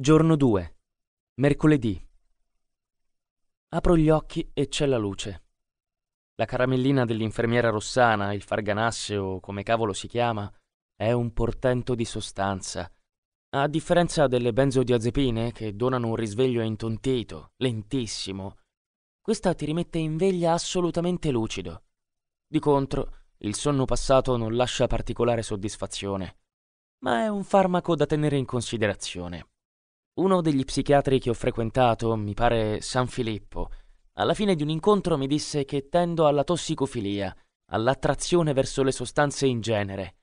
Giorno 2. Mercoledì. Apro gli occhi e c'è la luce. La caramellina dell'infermiera Rossana, il farganasseo, come cavolo si chiama, è un portento di sostanza. A differenza delle benzodiazepine, che donano un risveglio intontito, lentissimo, questa ti rimette in veglia assolutamente lucido. Di contro, il sonno passato non lascia particolare soddisfazione, ma è un farmaco da tenere in considerazione. Uno degli psichiatri che ho frequentato, mi pare San Filippo, alla fine di un incontro mi disse che tendo alla tossicofilia, all'attrazione verso le sostanze in genere.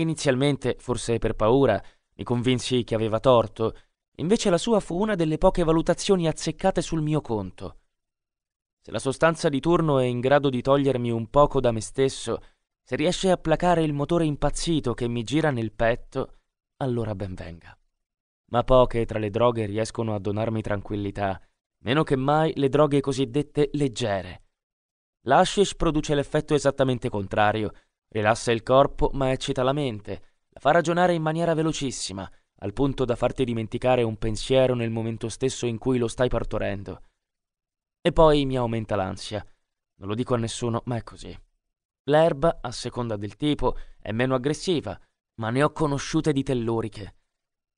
Inizialmente, forse per paura, mi convinsi che aveva torto, invece la sua fu una delle poche valutazioni azzeccate sul mio conto. Se la sostanza di turno è in grado di togliermi un poco da me stesso, se riesce a placare il motore impazzito che mi gira nel petto, allora ben venga ma poche tra le droghe riescono a donarmi tranquillità, meno che mai le droghe cosiddette leggere. L'hashish produce l'effetto esattamente contrario, rilassa il corpo ma eccita la mente, la fa ragionare in maniera velocissima, al punto da farti dimenticare un pensiero nel momento stesso in cui lo stai partorendo. E poi mi aumenta l'ansia. Non lo dico a nessuno, ma è così. L'erba, a seconda del tipo, è meno aggressiva, ma ne ho conosciute di telluriche.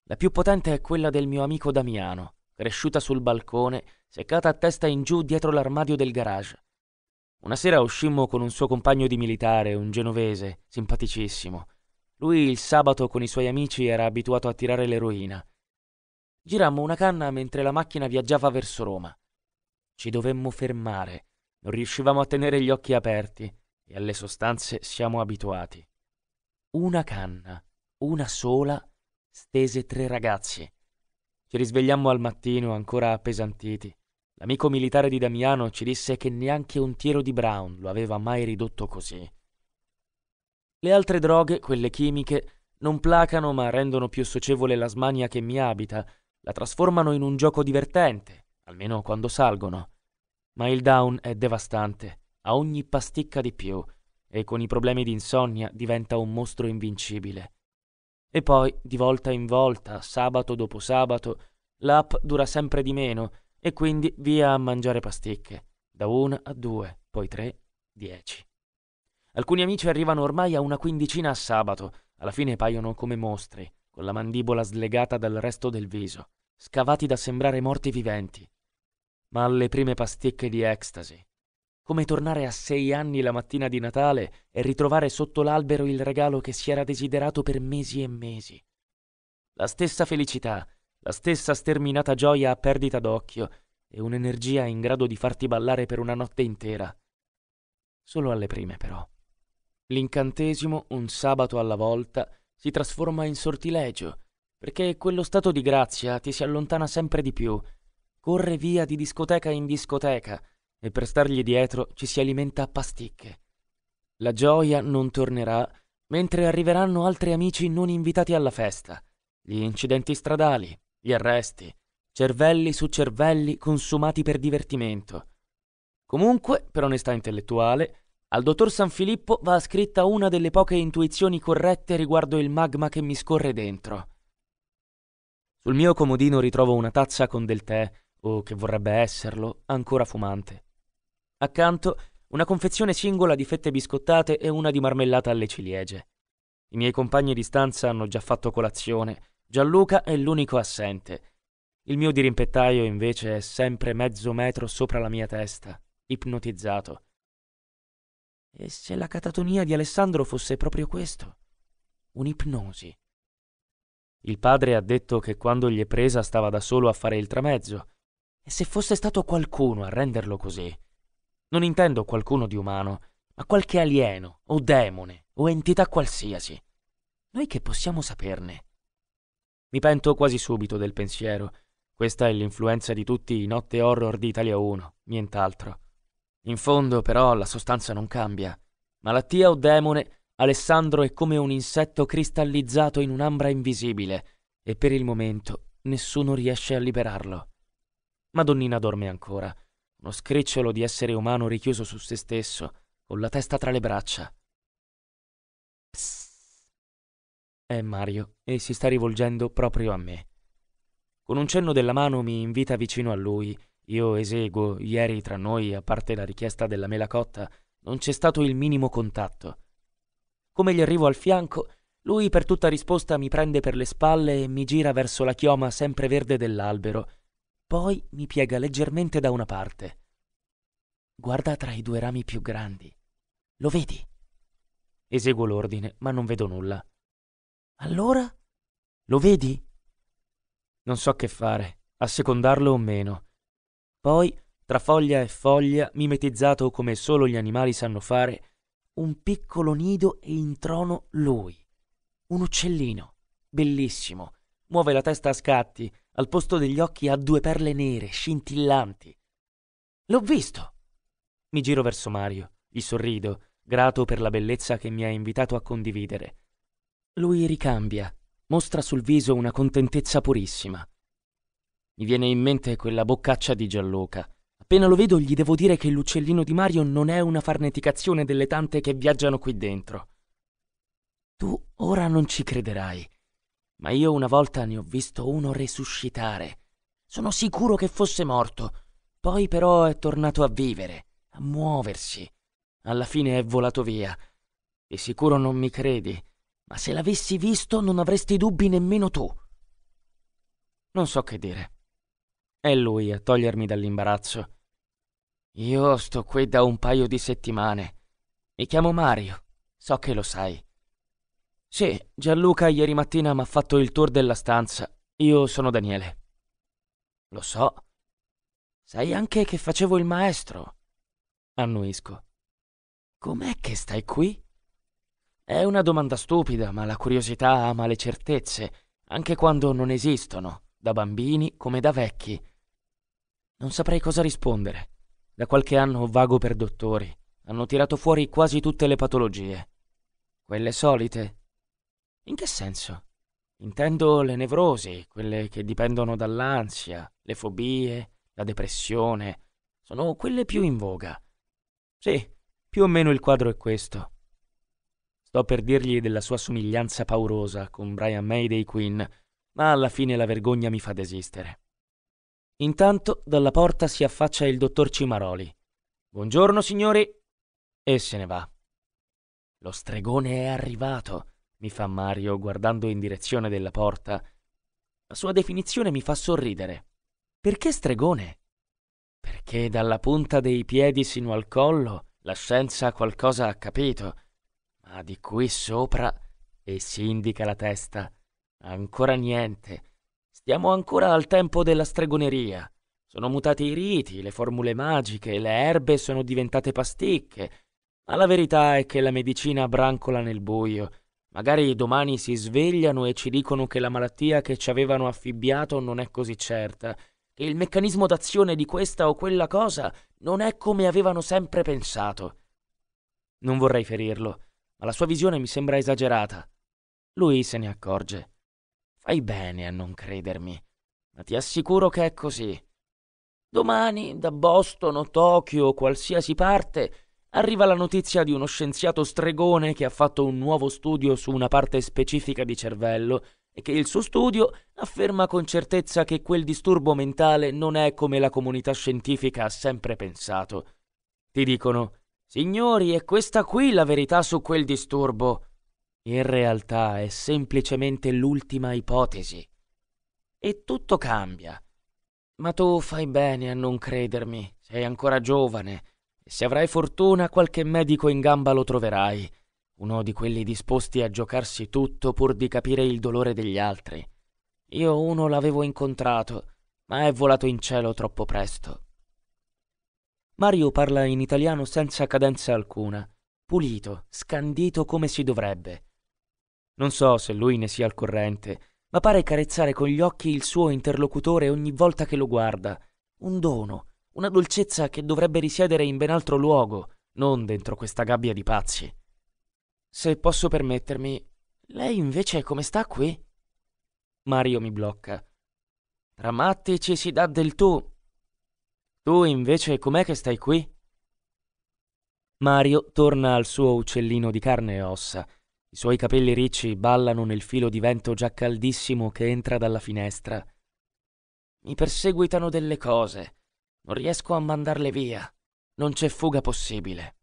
La più potente è quella del mio amico Damiano, cresciuta sul balcone, seccata a testa in giù dietro l'armadio del garage. Una sera uscimmo con un suo compagno di militare, un genovese, simpaticissimo. Lui il sabato con i suoi amici era abituato a tirare l'eroina. Girammo una canna mentre la macchina viaggiava verso Roma. Ci dovemmo fermare, non riuscivamo a tenere gli occhi aperti e alle sostanze siamo abituati. Una canna, una sola, stese tre ragazzi. Ci risvegliammo al mattino ancora appesantiti. L'amico militare di Damiano ci disse che neanche un tiro di Brown lo aveva mai ridotto così. Le altre droghe, quelle chimiche, non placano ma rendono più socievole la smania che mi abita, la trasformano in un gioco divertente, almeno quando salgono. Ma il down è devastante, a ogni pasticca di più, e con i problemi di insonnia diventa un mostro invincibile. E poi, di volta in volta, sabato dopo sabato, l'app dura sempre di meno e quindi via a mangiare pasticche, da una a due, poi tre, dieci. Alcuni amici arrivano ormai a una quindicina a sabato, alla fine paiono come mostri, con la mandibola slegata dal resto del viso, scavati da sembrare morti viventi. Ma alle prime pasticche di ecstasy, come tornare a sei anni la mattina di Natale e ritrovare sotto l'albero il regalo che si era desiderato per mesi e mesi. La stessa felicità, la stessa sterminata gioia a perdita d'occhio e un'energia in grado di farti ballare per una notte intera. Solo alle prime, però. L'incantesimo, un sabato alla volta, si trasforma in sortilegio, perché quello stato di grazia ti si allontana sempre di più, corre via di discoteca in discoteca, e per stargli dietro ci si alimenta a pasticche. La gioia non tornerà mentre arriveranno altri amici non invitati alla festa, gli incidenti stradali, gli arresti, cervelli su cervelli consumati per divertimento. Comunque, per onestà intellettuale, al dottor San Filippo va scritta una delle poche intuizioni corrette riguardo il magma che mi scorre dentro. Sul mio comodino ritrovo una tazza con del tè, o che vorrebbe esserlo, ancora fumante. Accanto una confezione singola di fette biscottate e una di marmellata alle ciliegie. I miei compagni di stanza hanno già fatto colazione, Gianluca è l'unico assente. Il mio dirimpettaio invece è sempre mezzo metro sopra la mia testa, ipnotizzato. E se la catatonia di Alessandro fosse proprio questo? Un'ipnosi. Il padre ha detto che quando gli è presa stava da solo a fare il tramezzo. E se fosse stato qualcuno a renderlo così? Non intendo qualcuno di umano, ma qualche alieno, o demone, o entità qualsiasi. Noi che possiamo saperne? Mi pento quasi subito del pensiero. Questa è l'influenza di tutti i notte horror di Italia 1, nient'altro. In fondo, però, la sostanza non cambia. Malattia o demone, Alessandro è come un insetto cristallizzato in un'ambra invisibile, e per il momento nessuno riesce a liberarlo. Madonnina dorme ancora uno scricciolo di essere umano richiuso su se stesso, con la testa tra le braccia. Psst. È eh, Mario e si sta rivolgendo proprio a me. Con un cenno della mano mi invita vicino a lui. Io eseguo, ieri tra noi, a parte la richiesta della mela cotta, non c'è stato il minimo contatto. Come gli arrivo al fianco, lui per tutta risposta mi prende per le spalle e mi gira verso la chioma sempreverde dell'albero, poi mi piega leggermente da una parte. Guarda tra i due rami più grandi. Lo vedi? Eseguo l'ordine, ma non vedo nulla. Allora? Lo vedi? Non so che fare, assecondarlo o meno. Poi, tra foglia e foglia, mimetizzato come solo gli animali sanno fare, un piccolo nido e in trono lui. Un uccellino, bellissimo, Muove la testa a scatti, al posto degli occhi ha due perle nere, scintillanti. L'ho visto! Mi giro verso Mario, gli sorrido, grato per la bellezza che mi ha invitato a condividere. Lui ricambia, mostra sul viso una contentezza purissima. Mi viene in mente quella boccaccia di Gianluca. Appena lo vedo gli devo dire che l'uccellino di Mario non è una farneticazione delle tante che viaggiano qui dentro. Tu ora non ci crederai, ma io una volta ne ho visto uno resuscitare. Sono sicuro che fosse morto, poi però è tornato a vivere, a muoversi. Alla fine è volato via. E sicuro non mi credi, ma se l'avessi visto non avresti dubbi nemmeno tu. Non so che dire. È lui a togliermi dall'imbarazzo. Io sto qui da un paio di settimane. Mi chiamo Mario, so che lo sai. Sì, Gianluca ieri mattina mi ha fatto il tour della stanza. Io sono Daniele. Lo so. Sai anche che facevo il maestro. Annuisco. Com'è che stai qui? È una domanda stupida, ma la curiosità ama le certezze, anche quando non esistono, da bambini come da vecchi. Non saprei cosa rispondere. Da qualche anno vago per dottori. Hanno tirato fuori quasi tutte le patologie. Quelle solite, in che senso? Intendo le nevrosi, quelle che dipendono dall'ansia, le fobie, la depressione. Sono quelle più in voga. Sì, più o meno il quadro è questo. Sto per dirgli della sua somiglianza paurosa con Brian May dei Queen, ma alla fine la vergogna mi fa desistere. Intanto dalla porta si affaccia il dottor Cimaroli. Buongiorno signori! E se ne va. Lo stregone è arrivato mi fa Mario guardando in direzione della porta. La sua definizione mi fa sorridere. Perché stregone? Perché dalla punta dei piedi sino al collo la scienza qualcosa ha capito, ma di qui sopra, e si indica la testa, ancora niente. Stiamo ancora al tempo della stregoneria. Sono mutati i riti, le formule magiche, le erbe sono diventate pasticche, ma la verità è che la medicina brancola nel buio Magari domani si svegliano e ci dicono che la malattia che ci avevano affibbiato non è così certa, che il meccanismo d'azione di questa o quella cosa non è come avevano sempre pensato. Non vorrei ferirlo, ma la sua visione mi sembra esagerata. Lui se ne accorge. Fai bene a non credermi, ma ti assicuro che è così. Domani, da Boston o Tokyo o qualsiasi parte, arriva la notizia di uno scienziato stregone che ha fatto un nuovo studio su una parte specifica di cervello e che il suo studio afferma con certezza che quel disturbo mentale non è come la comunità scientifica ha sempre pensato. Ti dicono, signori, è questa qui la verità su quel disturbo. In realtà è semplicemente l'ultima ipotesi. E tutto cambia. Ma tu fai bene a non credermi, sei ancora giovane se avrai fortuna, qualche medico in gamba lo troverai, uno di quelli disposti a giocarsi tutto pur di capire il dolore degli altri. Io uno l'avevo incontrato, ma è volato in cielo troppo presto. Mario parla in italiano senza cadenza alcuna, pulito, scandito come si dovrebbe. Non so se lui ne sia al corrente, ma pare carezzare con gli occhi il suo interlocutore ogni volta che lo guarda. Un dono, una dolcezza che dovrebbe risiedere in ben altro luogo, non dentro questa gabbia di pazzi. Se posso permettermi, lei invece come sta qui? Mario mi blocca. Tra matti ci si dà del tu. Tu invece com'è che stai qui? Mario torna al suo uccellino di carne e ossa. I suoi capelli ricci ballano nel filo di vento già caldissimo che entra dalla finestra. Mi perseguitano delle cose. Non riesco a mandarle via. Non c'è fuga possibile.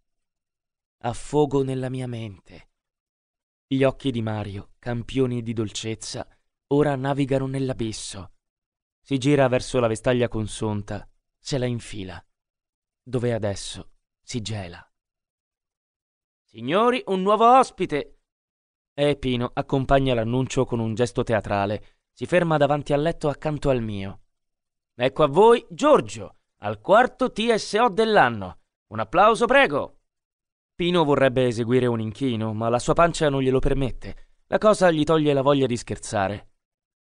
Affogo nella mia mente. Gli occhi di Mario, campioni di dolcezza, ora navigano nell'abisso. Si gira verso la vestaglia consonta, se la infila, dove adesso si gela. Signori, un nuovo ospite! E Pino accompagna l'annuncio con un gesto teatrale. Si ferma davanti al letto accanto al mio. Ecco a voi Giorgio, al quarto TSO dell'anno. Un applauso, prego! Pino vorrebbe eseguire un inchino, ma la sua pancia non glielo permette. La cosa gli toglie la voglia di scherzare.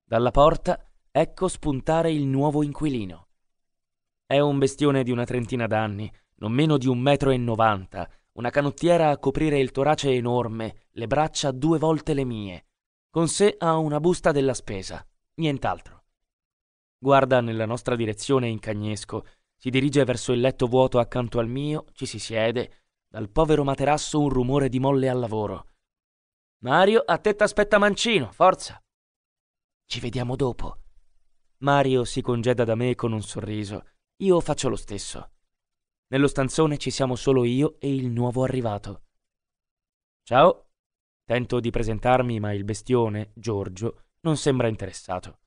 Dalla porta ecco spuntare il nuovo inquilino. È un bestione di una trentina d'anni, non meno di un metro e novanta, una canottiera a coprire il torace enorme, le braccia due volte le mie. Con sé ha una busta della spesa, nient'altro. Guarda nella nostra direzione in cagnesco si dirige verso il letto vuoto accanto al mio, ci si siede, dal povero materasso un rumore di molle al lavoro. Mario, a te t'aspetta Mancino, forza! Ci vediamo dopo. Mario si congeda da me con un sorriso. Io faccio lo stesso. Nello stanzone ci siamo solo io e il nuovo arrivato. Ciao. Tento di presentarmi, ma il bestione, Giorgio, non sembra interessato.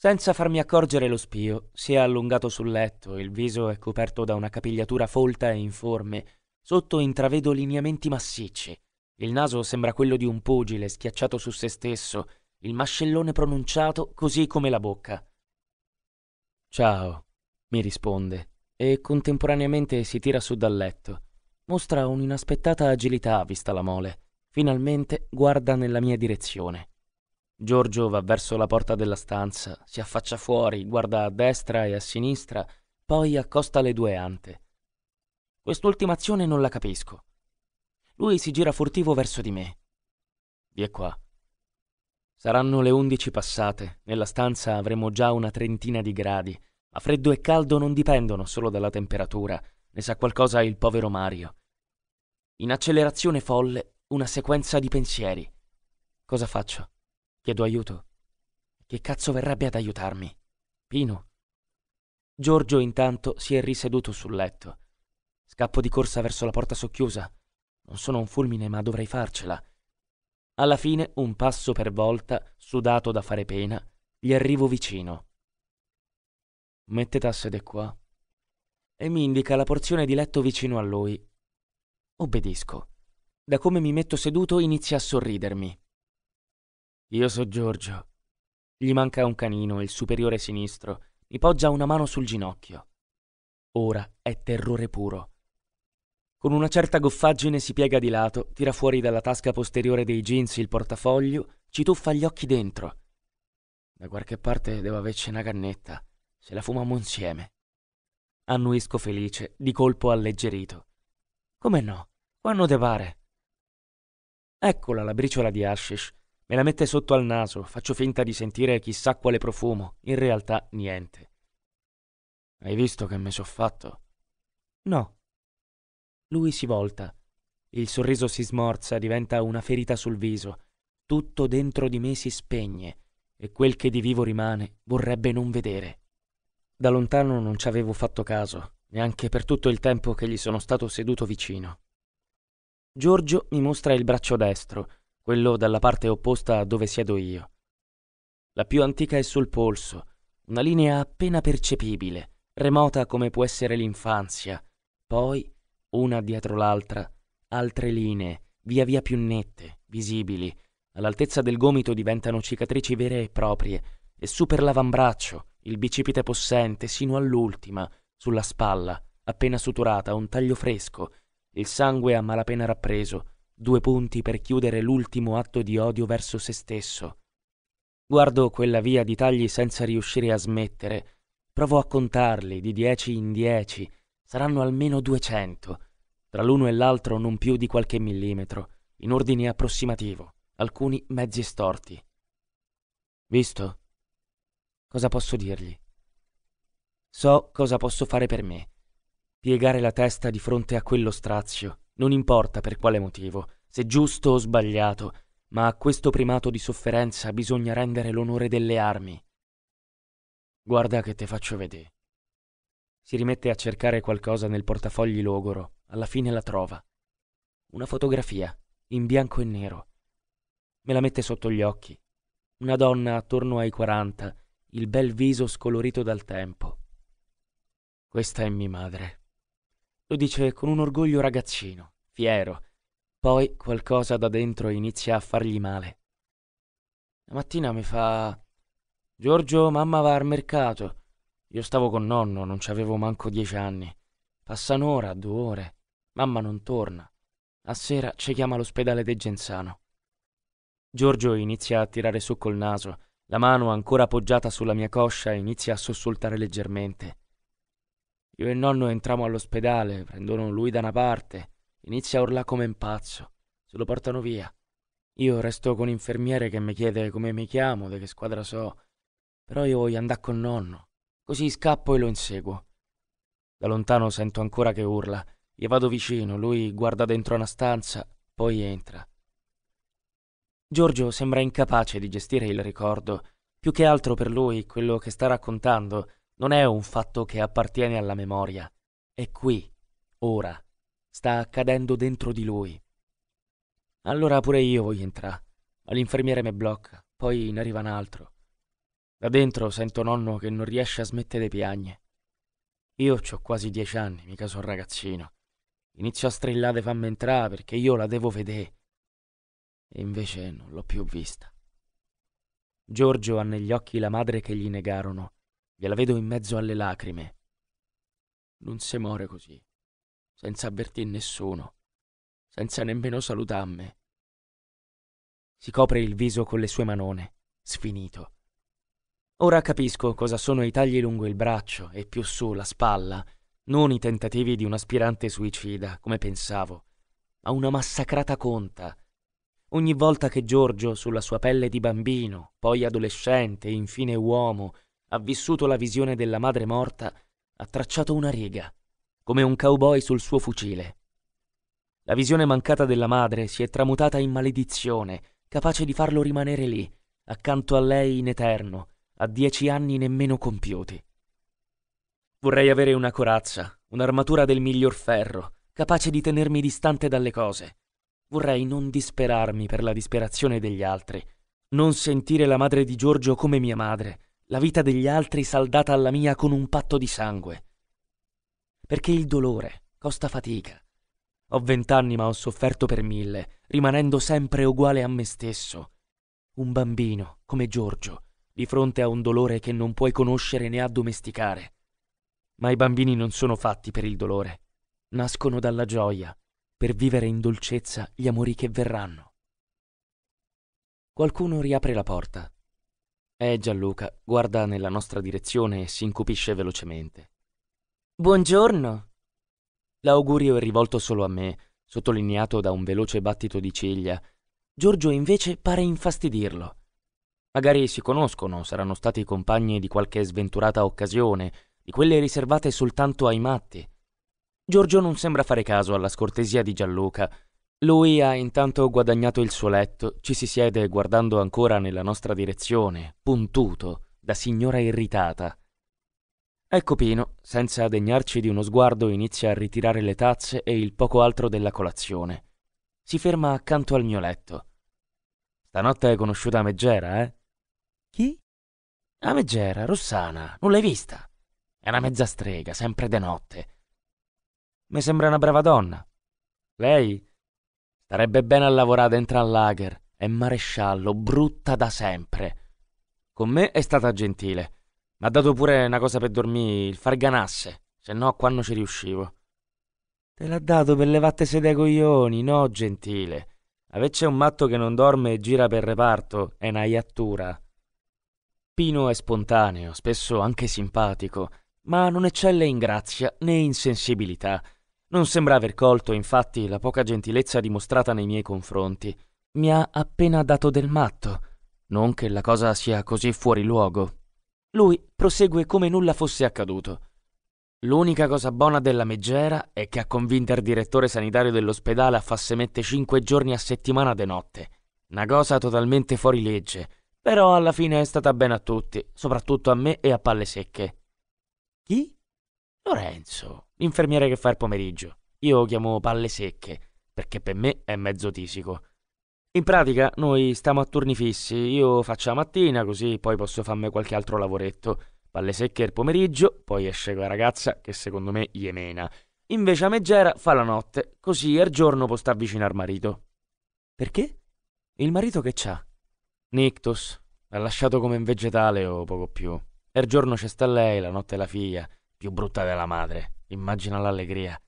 Senza farmi accorgere lo spio, si è allungato sul letto, il viso è coperto da una capigliatura folta e informe, sotto intravedo lineamenti massicci. Il naso sembra quello di un pugile schiacciato su se stesso, il mascellone pronunciato così come la bocca. Ciao, mi risponde, e contemporaneamente si tira su dal letto. Mostra un'inaspettata agilità vista la mole. Finalmente guarda nella mia direzione. Giorgio va verso la porta della stanza, si affaccia fuori, guarda a destra e a sinistra, poi accosta le due ante. Quest'ultima azione non la capisco. Lui si gira furtivo verso di me. Vi è qua. Saranno le undici passate, nella stanza avremo già una trentina di gradi, ma freddo e caldo non dipendono solo dalla temperatura, ne sa qualcosa il povero Mario. In accelerazione folle, una sequenza di pensieri. Cosa faccio? Chiedo aiuto. Che cazzo verrebbe ad aiutarmi? Pino. Giorgio intanto si è riseduto sul letto. Scappo di corsa verso la porta socchiusa. Non sono un fulmine, ma dovrei farcela. Alla fine, un passo per volta, sudato da fare pena, gli arrivo vicino. Mettete a sede qua. E mi indica la porzione di letto vicino a lui. Obbedisco. Da come mi metto seduto inizia a sorridermi. Io so Giorgio. Gli manca un canino, il superiore sinistro. Mi poggia una mano sul ginocchio. Ora è terrore puro. Con una certa goffaggine si piega di lato, tira fuori dalla tasca posteriore dei jeans il portafoglio, ci tuffa gli occhi dentro. Da qualche parte devo averci una cannetta. Se la fumiamo insieme. Annuisco felice, di colpo alleggerito. Come no? Quando te pare? Eccola la briciola di hashish, Me la mette sotto al naso, faccio finta di sentire chissà quale profumo, in realtà niente. Hai visto che mi so fatto? No. Lui si volta. Il sorriso si smorza, diventa una ferita sul viso. Tutto dentro di me si spegne e quel che di vivo rimane vorrebbe non vedere. Da lontano non ci avevo fatto caso, neanche per tutto il tempo che gli sono stato seduto vicino. Giorgio mi mostra il braccio destro, quello dalla parte opposta a dove siedo io. La più antica è sul polso, una linea appena percepibile, remota come può essere l'infanzia, poi, una dietro l'altra, altre linee, via via più nette, visibili, all'altezza del gomito diventano cicatrici vere e proprie, e su per l'avambraccio, il bicipite possente, sino all'ultima, sulla spalla, appena suturata, un taglio fresco, il sangue a malapena rappreso, due punti per chiudere l'ultimo atto di odio verso se stesso. Guardo quella via di tagli senza riuscire a smettere. Provo a contarli di dieci in dieci. Saranno almeno duecento. Tra l'uno e l'altro non più di qualche millimetro, in ordine approssimativo, alcuni mezzi storti. Visto? Cosa posso dirgli? So cosa posso fare per me. Piegare la testa di fronte a quello strazio, non importa per quale motivo, se giusto o sbagliato, ma a questo primato di sofferenza bisogna rendere l'onore delle armi. Guarda che te faccio vedere. Si rimette a cercare qualcosa nel portafogli logoro, alla fine la trova. Una fotografia, in bianco e nero. Me la mette sotto gli occhi. Una donna attorno ai 40, il bel viso scolorito dal tempo. Questa è mia madre. Lo dice con un orgoglio ragazzino, fiero. Poi qualcosa da dentro inizia a fargli male. La mattina mi fa... Giorgio, mamma va al mercato. Io stavo con nonno, non ci avevo manco dieci anni. Passa un'ora, due ore. Mamma non torna. A sera ci chiama all'ospedale De Genzano. Giorgio inizia a tirare su col naso. La mano ancora appoggiata sulla mia coscia inizia a sussultare leggermente. Io e il nonno entriamo all'ospedale, prendono lui da una parte, inizia a urlare come un pazzo, se lo portano via. Io resto con l'infermiere che mi chiede come mi chiamo, di che squadra so, però io voglio andare con nonno, così scappo e lo inseguo. Da lontano sento ancora che urla, gli vado vicino, lui guarda dentro una stanza, poi entra. Giorgio sembra incapace di gestire il ricordo, più che altro per lui quello che sta raccontando non è un fatto che appartiene alla memoria, è qui, ora, sta accadendo dentro di lui. Allora pure io voglio entrare, ma l'infermiere mi blocca, poi ne arriva un altro. Da dentro sento nonno che non riesce a smettere di piagne. Io ho quasi dieci anni, mica sono ragazzino. Inizio a strillare fammi entrare perché io la devo vedere. E invece non l'ho più vista. Giorgio ha negli occhi la madre che gli negarono Gliela vedo in mezzo alle lacrime. Non se muore così, senza avvertir nessuno, senza nemmeno salutarmi. Si copre il viso con le sue manone, sfinito. Ora capisco cosa sono i tagli lungo il braccio e più su la spalla, non i tentativi di un aspirante suicida, come pensavo, ma una massacrata conta. Ogni volta che Giorgio, sulla sua pelle di bambino, poi adolescente, e infine uomo, ha vissuto la visione della madre morta, ha tracciato una riga, come un cowboy sul suo fucile. La visione mancata della madre si è tramutata in maledizione, capace di farlo rimanere lì, accanto a lei in eterno, a dieci anni nemmeno compiuti. Vorrei avere una corazza, un'armatura del miglior ferro, capace di tenermi distante dalle cose. Vorrei non disperarmi per la disperazione degli altri, non sentire la madre di Giorgio come mia madre, la vita degli altri saldata alla mia con un patto di sangue. Perché il dolore costa fatica. Ho vent'anni ma ho sofferto per mille, rimanendo sempre uguale a me stesso. Un bambino, come Giorgio, di fronte a un dolore che non puoi conoscere né addomesticare. Ma i bambini non sono fatti per il dolore. Nascono dalla gioia, per vivere in dolcezza gli amori che verranno. Qualcuno riapre la porta. E eh, Gianluca guarda nella nostra direzione e si incupisce velocemente. Buongiorno. L'augurio è rivolto solo a me, sottolineato da un veloce battito di ciglia. Giorgio invece pare infastidirlo. Magari si conoscono, saranno stati compagni di qualche sventurata occasione, di quelle riservate soltanto ai matti. Giorgio non sembra fare caso alla scortesia di Gianluca lui ha intanto guadagnato il suo letto, ci si siede guardando ancora nella nostra direzione, puntuto, da signora irritata. Ecco Pino, senza degnarci di uno sguardo, inizia a ritirare le tazze e il poco altro della colazione. Si ferma accanto al mio letto. Stanotte hai conosciuta Megera, eh? Chi? A Megera, Rossana, non l'hai vista? È una mezza strega, sempre de notte. Mi sembra una brava donna. Lei Starebbe bene a lavorare dentro al lager. È maresciallo, brutta da sempre. Con me è stata gentile. Mi ha dato pure una cosa per dormire, il farganasse. Se no, qua non ci riuscivo. Te l'ha dato per levarti sede ai coglioni, no, gentile. Avecce un matto che non dorme e gira per reparto, è una iattura. Pino è spontaneo, spesso anche simpatico, ma non eccelle in grazia né in sensibilità. Non sembra aver colto, infatti, la poca gentilezza dimostrata nei miei confronti. Mi ha appena dato del matto. Non che la cosa sia così fuori luogo. Lui prosegue come nulla fosse accaduto. L'unica cosa buona della Meggera è che ha convinto il direttore sanitario dell'ospedale a farsi mette cinque giorni a settimana de notte. Una cosa totalmente fuori legge, però alla fine è stata bene a tutti, soprattutto a me e a palle secche. Chi? Lorenzo, l'infermiere che fa il pomeriggio. Io chiamo palle secche, perché per me è mezzo tisico. In pratica noi stiamo a turni fissi, io faccio la mattina così poi posso farmi qualche altro lavoretto. Palle secche il pomeriggio, poi esce quella ragazza che secondo me gli emena. Invece a Megera fa la notte, così al giorno può stare vicino al marito. Perché? Il marito che c'ha? Nictus. L'ha lasciato come un vegetale o poco più. Er giorno c'è sta lei, la notte la figlia. Più brutta della madre, immagina l'allegria.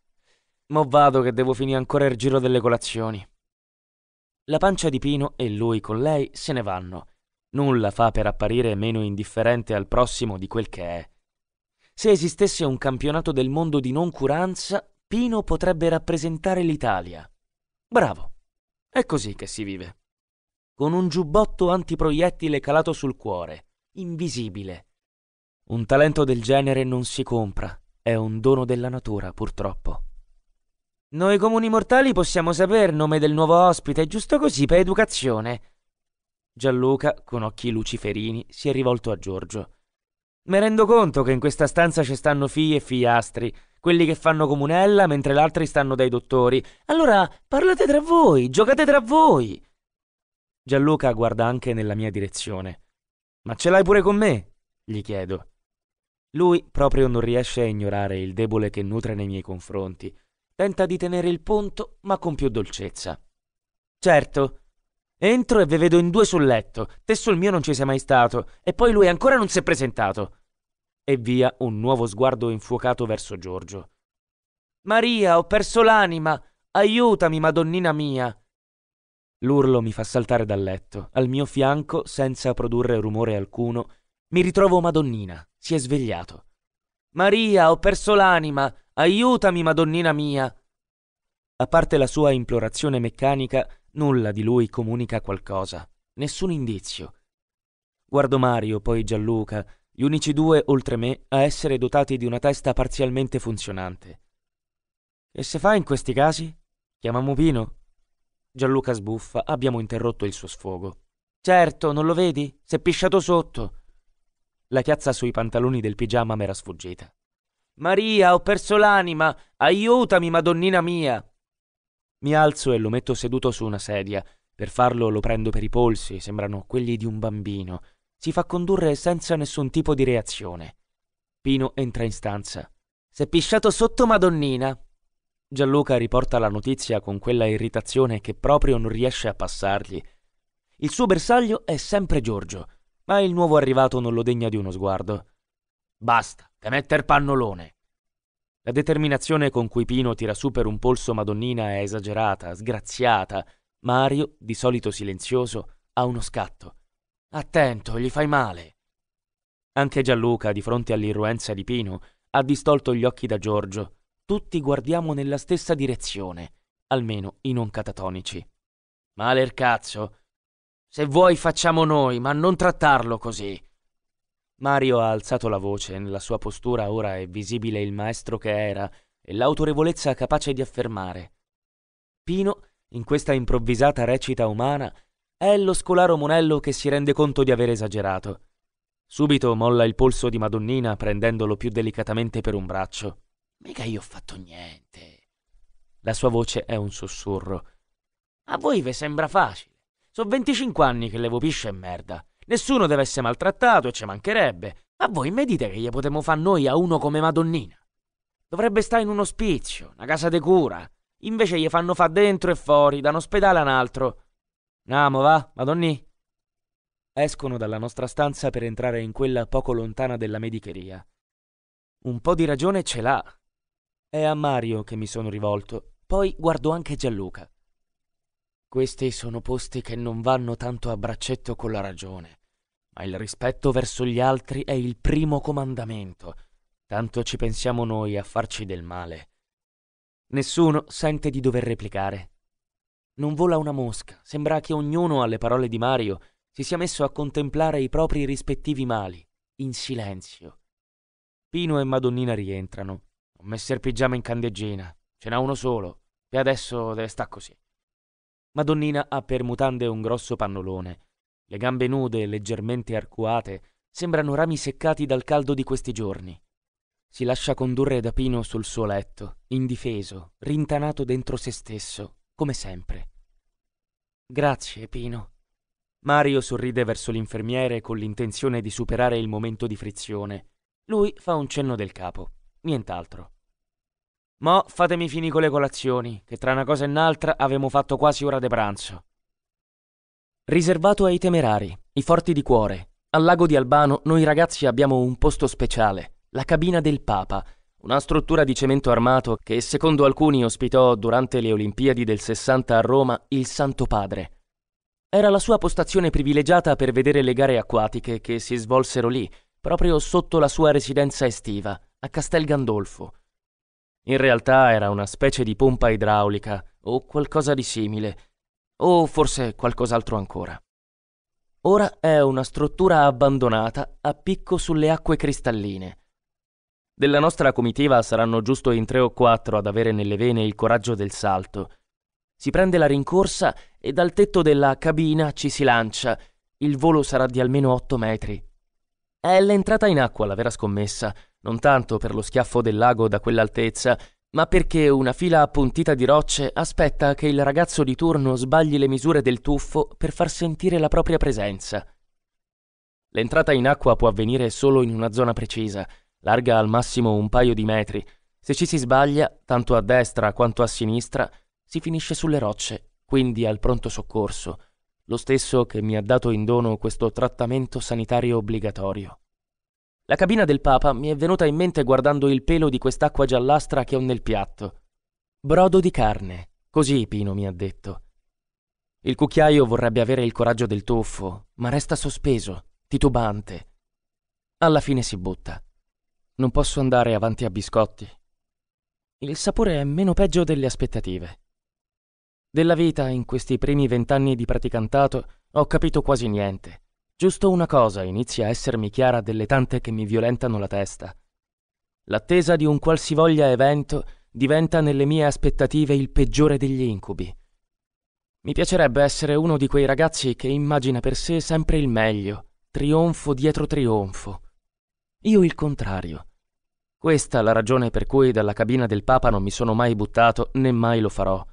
Mo vado che devo finire ancora il giro delle colazioni. La pancia di Pino e lui con lei se ne vanno. Nulla fa per apparire meno indifferente al prossimo di quel che è. Se esistesse un campionato del mondo di noncuranza, Pino potrebbe rappresentare l'Italia. Bravo. È così che si vive. Con un giubbotto antiproiettile calato sul cuore, invisibile, un talento del genere non si compra, è un dono della natura, purtroppo. Noi comuni mortali possiamo sapere il nome del nuovo ospite, giusto così, per educazione. Gianluca, con occhi luciferini, si è rivolto a Giorgio. Me rendo conto che in questa stanza ci stanno figli e figliastri, quelli che fanno comunella mentre l'altri stanno dai dottori. Allora parlate tra voi, giocate tra voi. Gianluca guarda anche nella mia direzione. Ma ce l'hai pure con me? gli chiedo. Lui proprio non riesce a ignorare il debole che nutre nei miei confronti. Tenta di tenere il punto, ma con più dolcezza. Certo. Entro e ve vedo in due sul letto. Te sul mio non ci sei mai stato, e poi lui ancora non si è presentato. E via un nuovo sguardo infuocato verso Giorgio. Maria, ho perso l'anima. Aiutami, Madonnina mia. L'urlo mi fa saltare dal letto. Al mio fianco, senza produrre rumore alcuno, mi ritrovo Madonnina si è svegliato. Maria, ho perso l'anima! Aiutami, Madonnina mia! A parte la sua implorazione meccanica, nulla di lui comunica qualcosa, nessun indizio. Guardo Mario, poi Gianluca, gli unici due, oltre me, a essere dotati di una testa parzialmente funzionante. Che se fa in questi casi? Chiama Pino? Gianluca sbuffa, abbiamo interrotto il suo sfogo. Certo, non lo vedi? S'è pisciato sotto. La chiazza sui pantaloni del pigiama m'era sfuggita. Maria, ho perso l'anima! Aiutami, madonnina mia! Mi alzo e lo metto seduto su una sedia. Per farlo lo prendo per i polsi, sembrano quelli di un bambino. Si fa condurre senza nessun tipo di reazione. Pino entra in stanza. S'è pisciato sotto Madonnina. Gianluca riporta la notizia con quella irritazione che proprio non riesce a passargli. Il suo bersaglio è sempre Giorgio ma il nuovo arrivato non lo degna di uno sguardo. Basta, te metter pannolone. La determinazione con cui Pino tira su per un polso Madonnina è esagerata, sgraziata. Mario, di solito silenzioso, ha uno scatto. Attento, gli fai male. Anche Gianluca, di fronte all'irruenza di Pino, ha distolto gli occhi da Giorgio. Tutti guardiamo nella stessa direzione, almeno i non catatonici. Male il cazzo, se vuoi facciamo noi, ma non trattarlo così. Mario ha alzato la voce, nella sua postura ora è visibile il maestro che era e l'autorevolezza capace di affermare. Pino, in questa improvvisata recita umana, è lo scolaro Monello che si rende conto di aver esagerato. Subito molla il polso di Madonnina prendendolo più delicatamente per un braccio. Mica io ho fatto niente. La sua voce è un sussurro. A voi vi sembra facile. Sono 25 anni che levo piscia e merda. Nessuno deve essere maltrattato e ci mancherebbe. Ma voi mi dite che gli potremmo fare noi a uno come Madonnina? Dovrebbe stare in un ospizio, una casa di cura. Invece gli fanno fa dentro e fuori, da un ospedale a un altro. Namo, va, Madonnì. Escono dalla nostra stanza per entrare in quella poco lontana della medicheria. Un po' di ragione ce l'ha. È a Mario che mi sono rivolto, poi guardo anche Gianluca. Questi sono posti che non vanno tanto a braccetto con la ragione, ma il rispetto verso gli altri è il primo comandamento. Tanto ci pensiamo noi a farci del male. Nessuno sente di dover replicare. Non vola una mosca, sembra che ognuno alle parole di Mario si sia messo a contemplare i propri rispettivi mali, in silenzio. Pino e Madonnina rientrano. Ho messo il pigiama in candeggina, ce n'ha uno solo, e adesso deve sta così. Madonnina ha per mutande un grosso pannolone. Le gambe nude, leggermente arcuate, sembrano rami seccati dal caldo di questi giorni. Si lascia condurre da Pino sul suo letto, indifeso, rintanato dentro se stesso, come sempre. Grazie, Pino. Mario sorride verso l'infermiere con l'intenzione di superare il momento di frizione. Lui fa un cenno del capo, nient'altro. Mo fatemi finire con le colazioni, che tra una cosa e un'altra avevamo fatto quasi ora de pranzo. Riservato ai temerari, i forti di cuore. Al lago di Albano noi ragazzi abbiamo un posto speciale, la cabina del Papa, una struttura di cemento armato che secondo alcuni ospitò durante le Olimpiadi del 60 a Roma il Santo Padre. Era la sua postazione privilegiata per vedere le gare acquatiche che si svolsero lì, proprio sotto la sua residenza estiva, a Castel Gandolfo in realtà era una specie di pompa idraulica o qualcosa di simile, o forse qualcos'altro ancora. Ora è una struttura abbandonata a picco sulle acque cristalline. Della nostra comitiva saranno giusto in tre o quattro ad avere nelle vene il coraggio del salto. Si prende la rincorsa e dal tetto della cabina ci si lancia. Il volo sarà di almeno otto metri. È l'entrata in acqua la vera scommessa, non tanto per lo schiaffo del lago da quell'altezza, ma perché una fila appuntita di rocce aspetta che il ragazzo di turno sbagli le misure del tuffo per far sentire la propria presenza. L'entrata in acqua può avvenire solo in una zona precisa, larga al massimo un paio di metri. Se ci si sbaglia, tanto a destra quanto a sinistra, si finisce sulle rocce, quindi al pronto soccorso, lo stesso che mi ha dato in dono questo trattamento sanitario obbligatorio. La cabina del Papa mi è venuta in mente guardando il pelo di quest'acqua giallastra che ho nel piatto. Brodo di carne, così Pino mi ha detto. Il cucchiaio vorrebbe avere il coraggio del tuffo, ma resta sospeso, titubante. Alla fine si butta. Non posso andare avanti a biscotti. Il sapore è meno peggio delle aspettative. Della vita in questi primi vent'anni di praticantato ho capito quasi niente. Giusto una cosa inizia a essermi chiara delle tante che mi violentano la testa. L'attesa di un qualsivoglia evento diventa nelle mie aspettative il peggiore degli incubi. Mi piacerebbe essere uno di quei ragazzi che immagina per sé sempre il meglio, trionfo dietro trionfo. Io il contrario. Questa è la ragione per cui dalla cabina del Papa non mi sono mai buttato né mai lo farò.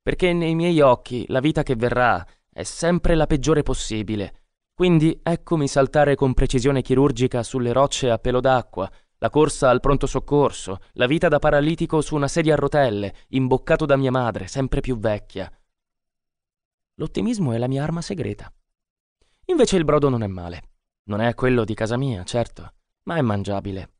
Perché nei miei occhi la vita che verrà è sempre la peggiore possibile quindi eccomi saltare con precisione chirurgica sulle rocce a pelo d'acqua, la corsa al pronto soccorso, la vita da paralitico su una sedia a rotelle, imboccato da mia madre, sempre più vecchia. L'ottimismo è la mia arma segreta. Invece il brodo non è male. Non è quello di casa mia, certo, ma è mangiabile.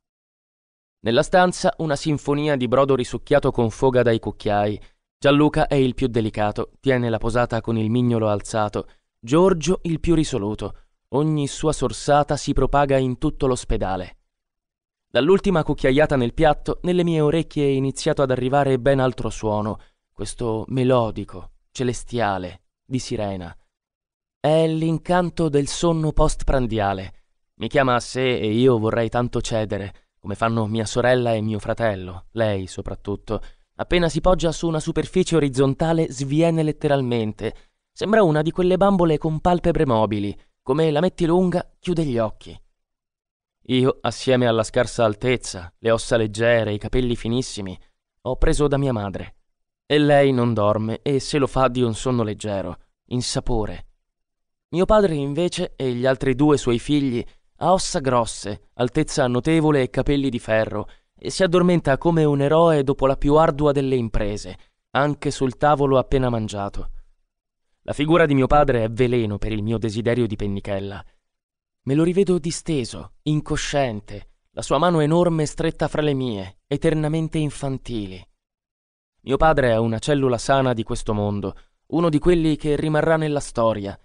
Nella stanza una sinfonia di brodo risucchiato con foga dai cucchiai. Gianluca è il più delicato, tiene la posata con il mignolo alzato Giorgio il più risoluto. Ogni sua sorsata si propaga in tutto l'ospedale. Dall'ultima cucchiaiata nel piatto, nelle mie orecchie è iniziato ad arrivare ben altro suono, questo melodico, celestiale, di sirena. È l'incanto del sonno post-prandiale. Mi chiama a sé e io vorrei tanto cedere, come fanno mia sorella e mio fratello, lei soprattutto. Appena si poggia su una superficie orizzontale, sviene letteralmente, Sembra una di quelle bambole con palpebre mobili, come la metti lunga, chiude gli occhi. Io, assieme alla scarsa altezza, le ossa leggere, i capelli finissimi, ho preso da mia madre. E lei non dorme e se lo fa di un sonno leggero, insapore. Mio padre invece e gli altri due suoi figli ha ossa grosse, altezza notevole e capelli di ferro, e si addormenta come un eroe dopo la più ardua delle imprese, anche sul tavolo appena mangiato. La figura di mio padre è veleno per il mio desiderio di pennichella. Me lo rivedo disteso, incosciente, la sua mano enorme stretta fra le mie, eternamente infantili. Mio padre è una cellula sana di questo mondo, uno di quelli che rimarrà nella storia,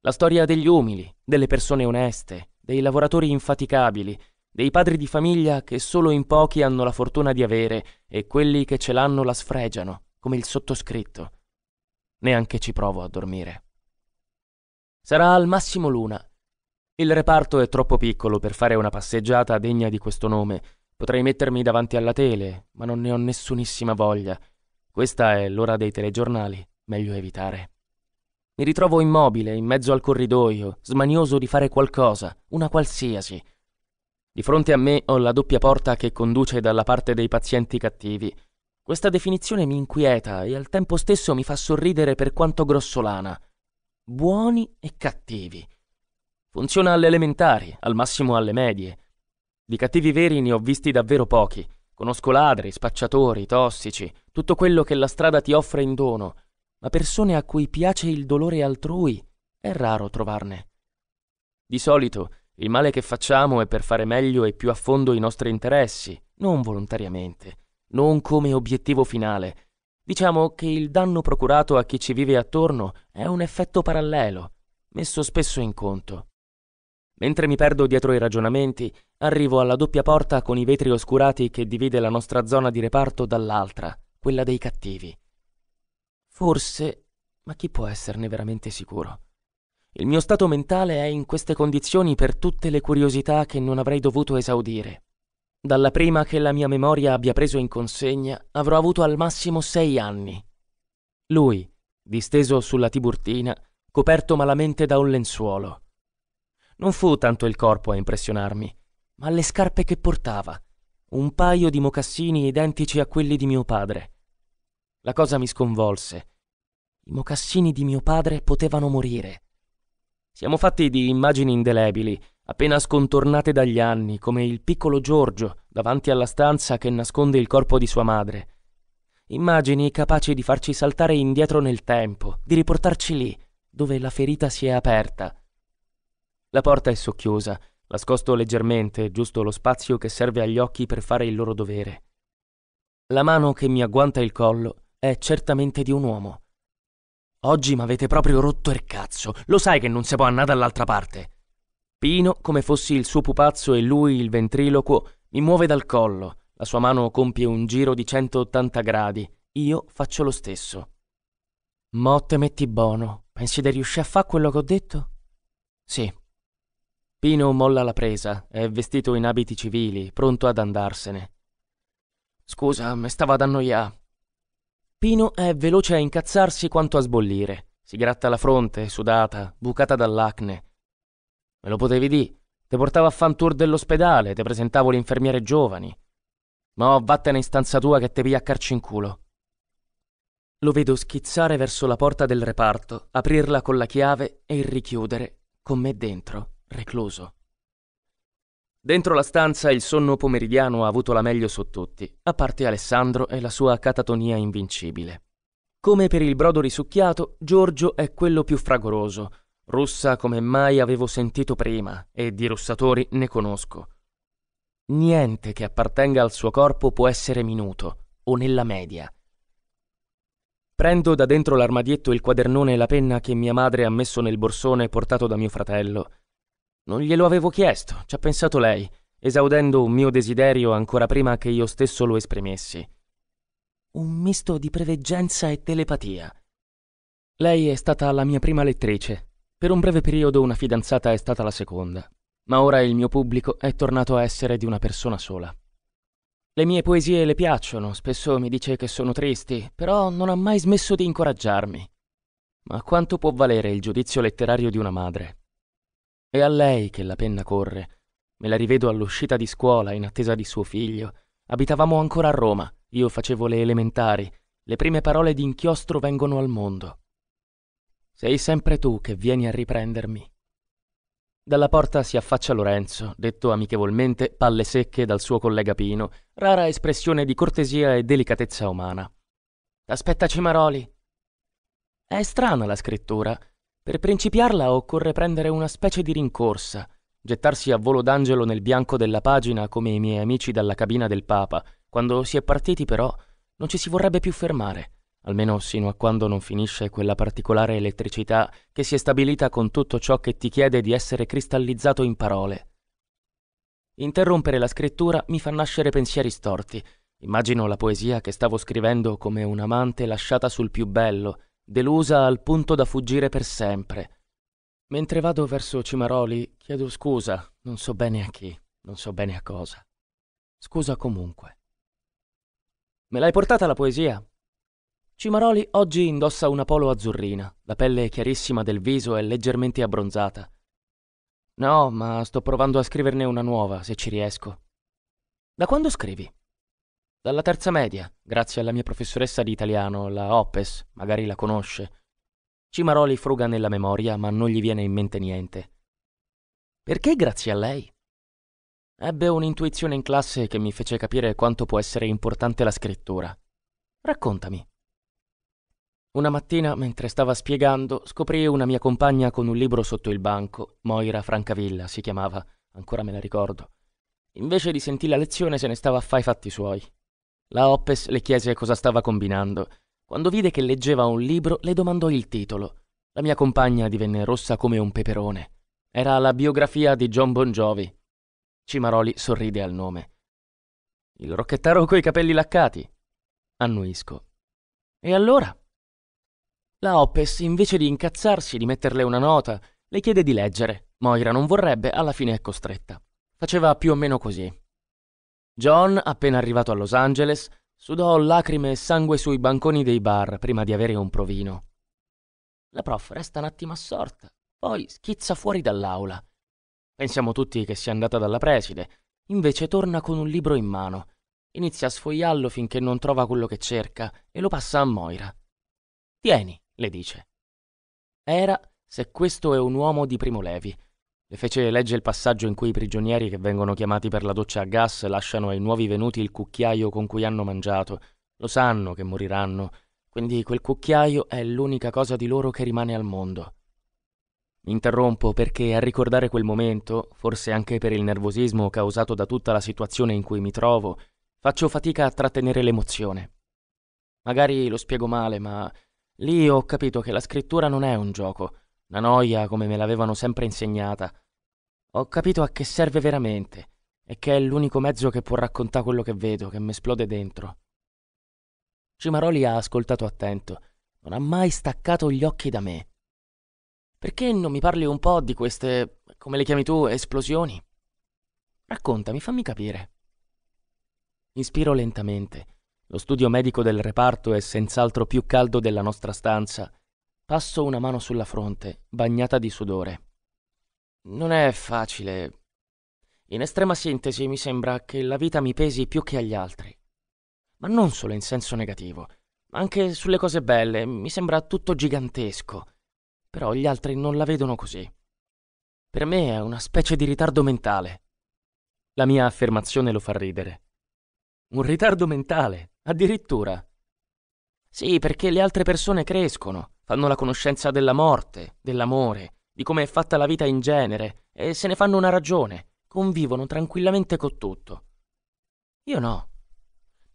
la storia degli umili, delle persone oneste, dei lavoratori infaticabili, dei padri di famiglia che solo in pochi hanno la fortuna di avere e quelli che ce l'hanno la sfregiano, come il sottoscritto. Neanche ci provo a dormire. Sarà al massimo l'una. Il reparto è troppo piccolo per fare una passeggiata degna di questo nome. Potrei mettermi davanti alla tele, ma non ne ho nessunissima voglia. Questa è l'ora dei telegiornali, meglio evitare. Mi ritrovo immobile, in mezzo al corridoio, smanioso di fare qualcosa, una qualsiasi. Di fronte a me ho la doppia porta che conduce dalla parte dei pazienti cattivi. Questa definizione mi inquieta e al tempo stesso mi fa sorridere per quanto grossolana. Buoni e cattivi. Funziona alle elementari, al massimo alle medie. Di cattivi veri ne ho visti davvero pochi. Conosco ladri, spacciatori, tossici, tutto quello che la strada ti offre in dono, ma persone a cui piace il dolore altrui è raro trovarne. Di solito il male che facciamo è per fare meglio e più a fondo i nostri interessi, non volontariamente non come obiettivo finale. Diciamo che il danno procurato a chi ci vive attorno è un effetto parallelo, messo spesso in conto. Mentre mi perdo dietro i ragionamenti, arrivo alla doppia porta con i vetri oscurati che divide la nostra zona di reparto dall'altra, quella dei cattivi. Forse, ma chi può esserne veramente sicuro? Il mio stato mentale è in queste condizioni per tutte le curiosità che non avrei dovuto esaudire. Dalla prima che la mia memoria abbia preso in consegna, avrò avuto al massimo sei anni. Lui, disteso sulla Tiburtina, coperto malamente da un lenzuolo. Non fu tanto il corpo a impressionarmi, ma le scarpe che portava, un paio di mocassini identici a quelli di mio padre. La cosa mi sconvolse. I mocassini di mio padre potevano morire. Siamo fatti di immagini indelebili, appena scontornate dagli anni, come il piccolo Giorgio davanti alla stanza che nasconde il corpo di sua madre. Immagini capaci di farci saltare indietro nel tempo, di riportarci lì, dove la ferita si è aperta. La porta è socchiusa, la scosto leggermente, giusto lo spazio che serve agli occhi per fare il loro dovere. La mano che mi agguanta il collo è certamente di un uomo. Oggi m'avete proprio rotto il cazzo, lo sai che non si può andare dall'altra parte. Pino, come fossi il suo pupazzo e lui il ventriloquo, mi muove dal collo, la sua mano compie un giro di 180 gradi, io faccio lo stesso. Motte metti bono, pensi di riuscire a fare quello che ho detto? Sì. Pino molla la presa, è vestito in abiti civili, pronto ad andarsene. Scusa, mi stava ad annoiare. Pino è veloce a incazzarsi quanto a sbollire. Si gratta la fronte, sudata, bucata dall'acne. Me lo potevi dire. Te portavo a fan tour dell'ospedale, te presentavo l'infermiere giovani. Ma oh, vattene in stanza tua che te piglia a carci in culo. Lo vedo schizzare verso la porta del reparto, aprirla con la chiave e richiudere, con me dentro, recluso. Dentro la stanza il sonno pomeridiano ha avuto la meglio su tutti, a parte Alessandro e la sua catatonia invincibile. Come per il brodo risucchiato, Giorgio è quello più fragoroso, Russa come mai avevo sentito prima e di russatori ne conosco. Niente che appartenga al suo corpo può essere minuto o nella media. Prendo da dentro l'armadietto il quadernone e la penna che mia madre ha messo nel borsone portato da mio fratello. Non glielo avevo chiesto, ci ha pensato lei, esaudendo un mio desiderio ancora prima che io stesso lo esprimessi. Un misto di preveggenza e telepatia. Lei è stata la mia prima lettrice, per un breve periodo una fidanzata è stata la seconda, ma ora il mio pubblico è tornato a essere di una persona sola. Le mie poesie le piacciono, spesso mi dice che sono tristi, però non ha mai smesso di incoraggiarmi. Ma quanto può valere il giudizio letterario di una madre? È a lei che la penna corre. Me la rivedo all'uscita di scuola in attesa di suo figlio. Abitavamo ancora a Roma, io facevo le elementari, le prime parole di inchiostro vengono al mondo. Sei sempre tu che vieni a riprendermi. Dalla porta si affaccia Lorenzo, detto amichevolmente palle secche dal suo collega Pino, rara espressione di cortesia e delicatezza umana. Aspetta Cimaroli. È strana la scrittura. Per principiarla occorre prendere una specie di rincorsa, gettarsi a volo d'angelo nel bianco della pagina come i miei amici dalla cabina del Papa. Quando si è partiti però non ci si vorrebbe più fermare almeno sino a quando non finisce quella particolare elettricità che si è stabilita con tutto ciò che ti chiede di essere cristallizzato in parole. Interrompere la scrittura mi fa nascere pensieri storti. Immagino la poesia che stavo scrivendo come un amante lasciata sul più bello, delusa al punto da fuggire per sempre. Mentre vado verso Cimaroli, chiedo scusa, non so bene a chi, non so bene a cosa. Scusa comunque. Me l'hai portata la poesia? Cimaroli oggi indossa una polo azzurrina, la pelle chiarissima del viso è leggermente abbronzata. No, ma sto provando a scriverne una nuova, se ci riesco. Da quando scrivi? Dalla terza media, grazie alla mia professoressa di italiano, la Oppes, magari la conosce. Cimaroli fruga nella memoria, ma non gli viene in mente niente. Perché grazie a lei? Ebbe un'intuizione in classe che mi fece capire quanto può essere importante la scrittura. Raccontami. Una mattina, mentre stava spiegando, scoprì una mia compagna con un libro sotto il banco. Moira Francavilla si chiamava, ancora me la ricordo. Invece di sentire la lezione se ne stava a fai fatti suoi. La Oppes le chiese cosa stava combinando. Quando vide che leggeva un libro, le domandò il titolo. La mia compagna divenne rossa come un peperone. Era la biografia di John Bon Jovi. Cimaroli sorride al nome. Il rocchettaro coi capelli laccati. Annuisco. E allora? La Oppes, invece di incazzarsi e di metterle una nota, le chiede di leggere. Moira non vorrebbe, alla fine è costretta. Faceva più o meno così. John, appena arrivato a Los Angeles, sudò lacrime e sangue sui banconi dei bar prima di avere un provino. La prof resta un attimo assorta, poi schizza fuori dall'aula. Pensiamo tutti che sia andata dalla preside, invece torna con un libro in mano. Inizia a sfogliarlo finché non trova quello che cerca e lo passa a Moira. Tieni, le dice. Era se questo è un uomo di Primo Levi. Le fece leggere il passaggio in cui i prigionieri che vengono chiamati per la doccia a gas lasciano ai nuovi venuti il cucchiaio con cui hanno mangiato. Lo sanno che moriranno, quindi quel cucchiaio è l'unica cosa di loro che rimane al mondo. Mi interrompo perché a ricordare quel momento, forse anche per il nervosismo causato da tutta la situazione in cui mi trovo, faccio fatica a trattenere l'emozione. Magari lo spiego male, ma Lì ho capito che la scrittura non è un gioco, una noia come me l'avevano sempre insegnata. Ho capito a che serve veramente e che è l'unico mezzo che può raccontare quello che vedo, che mi esplode dentro. Cimaroli ha ascoltato attento, non ha mai staccato gli occhi da me. Perché non mi parli un po' di queste, come le chiami tu, esplosioni? Raccontami, fammi capire. Inspiro lentamente lo studio medico del reparto è senz'altro più caldo della nostra stanza. Passo una mano sulla fronte, bagnata di sudore. Non è facile. In estrema sintesi mi sembra che la vita mi pesi più che agli altri. Ma non solo in senso negativo. Anche sulle cose belle mi sembra tutto gigantesco. Però gli altri non la vedono così. Per me è una specie di ritardo mentale. La mia affermazione lo fa ridere. Un ritardo mentale, Addirittura. Sì, perché le altre persone crescono, fanno la conoscenza della morte, dell'amore, di come è fatta la vita in genere, e se ne fanno una ragione, convivono tranquillamente con tutto. Io no.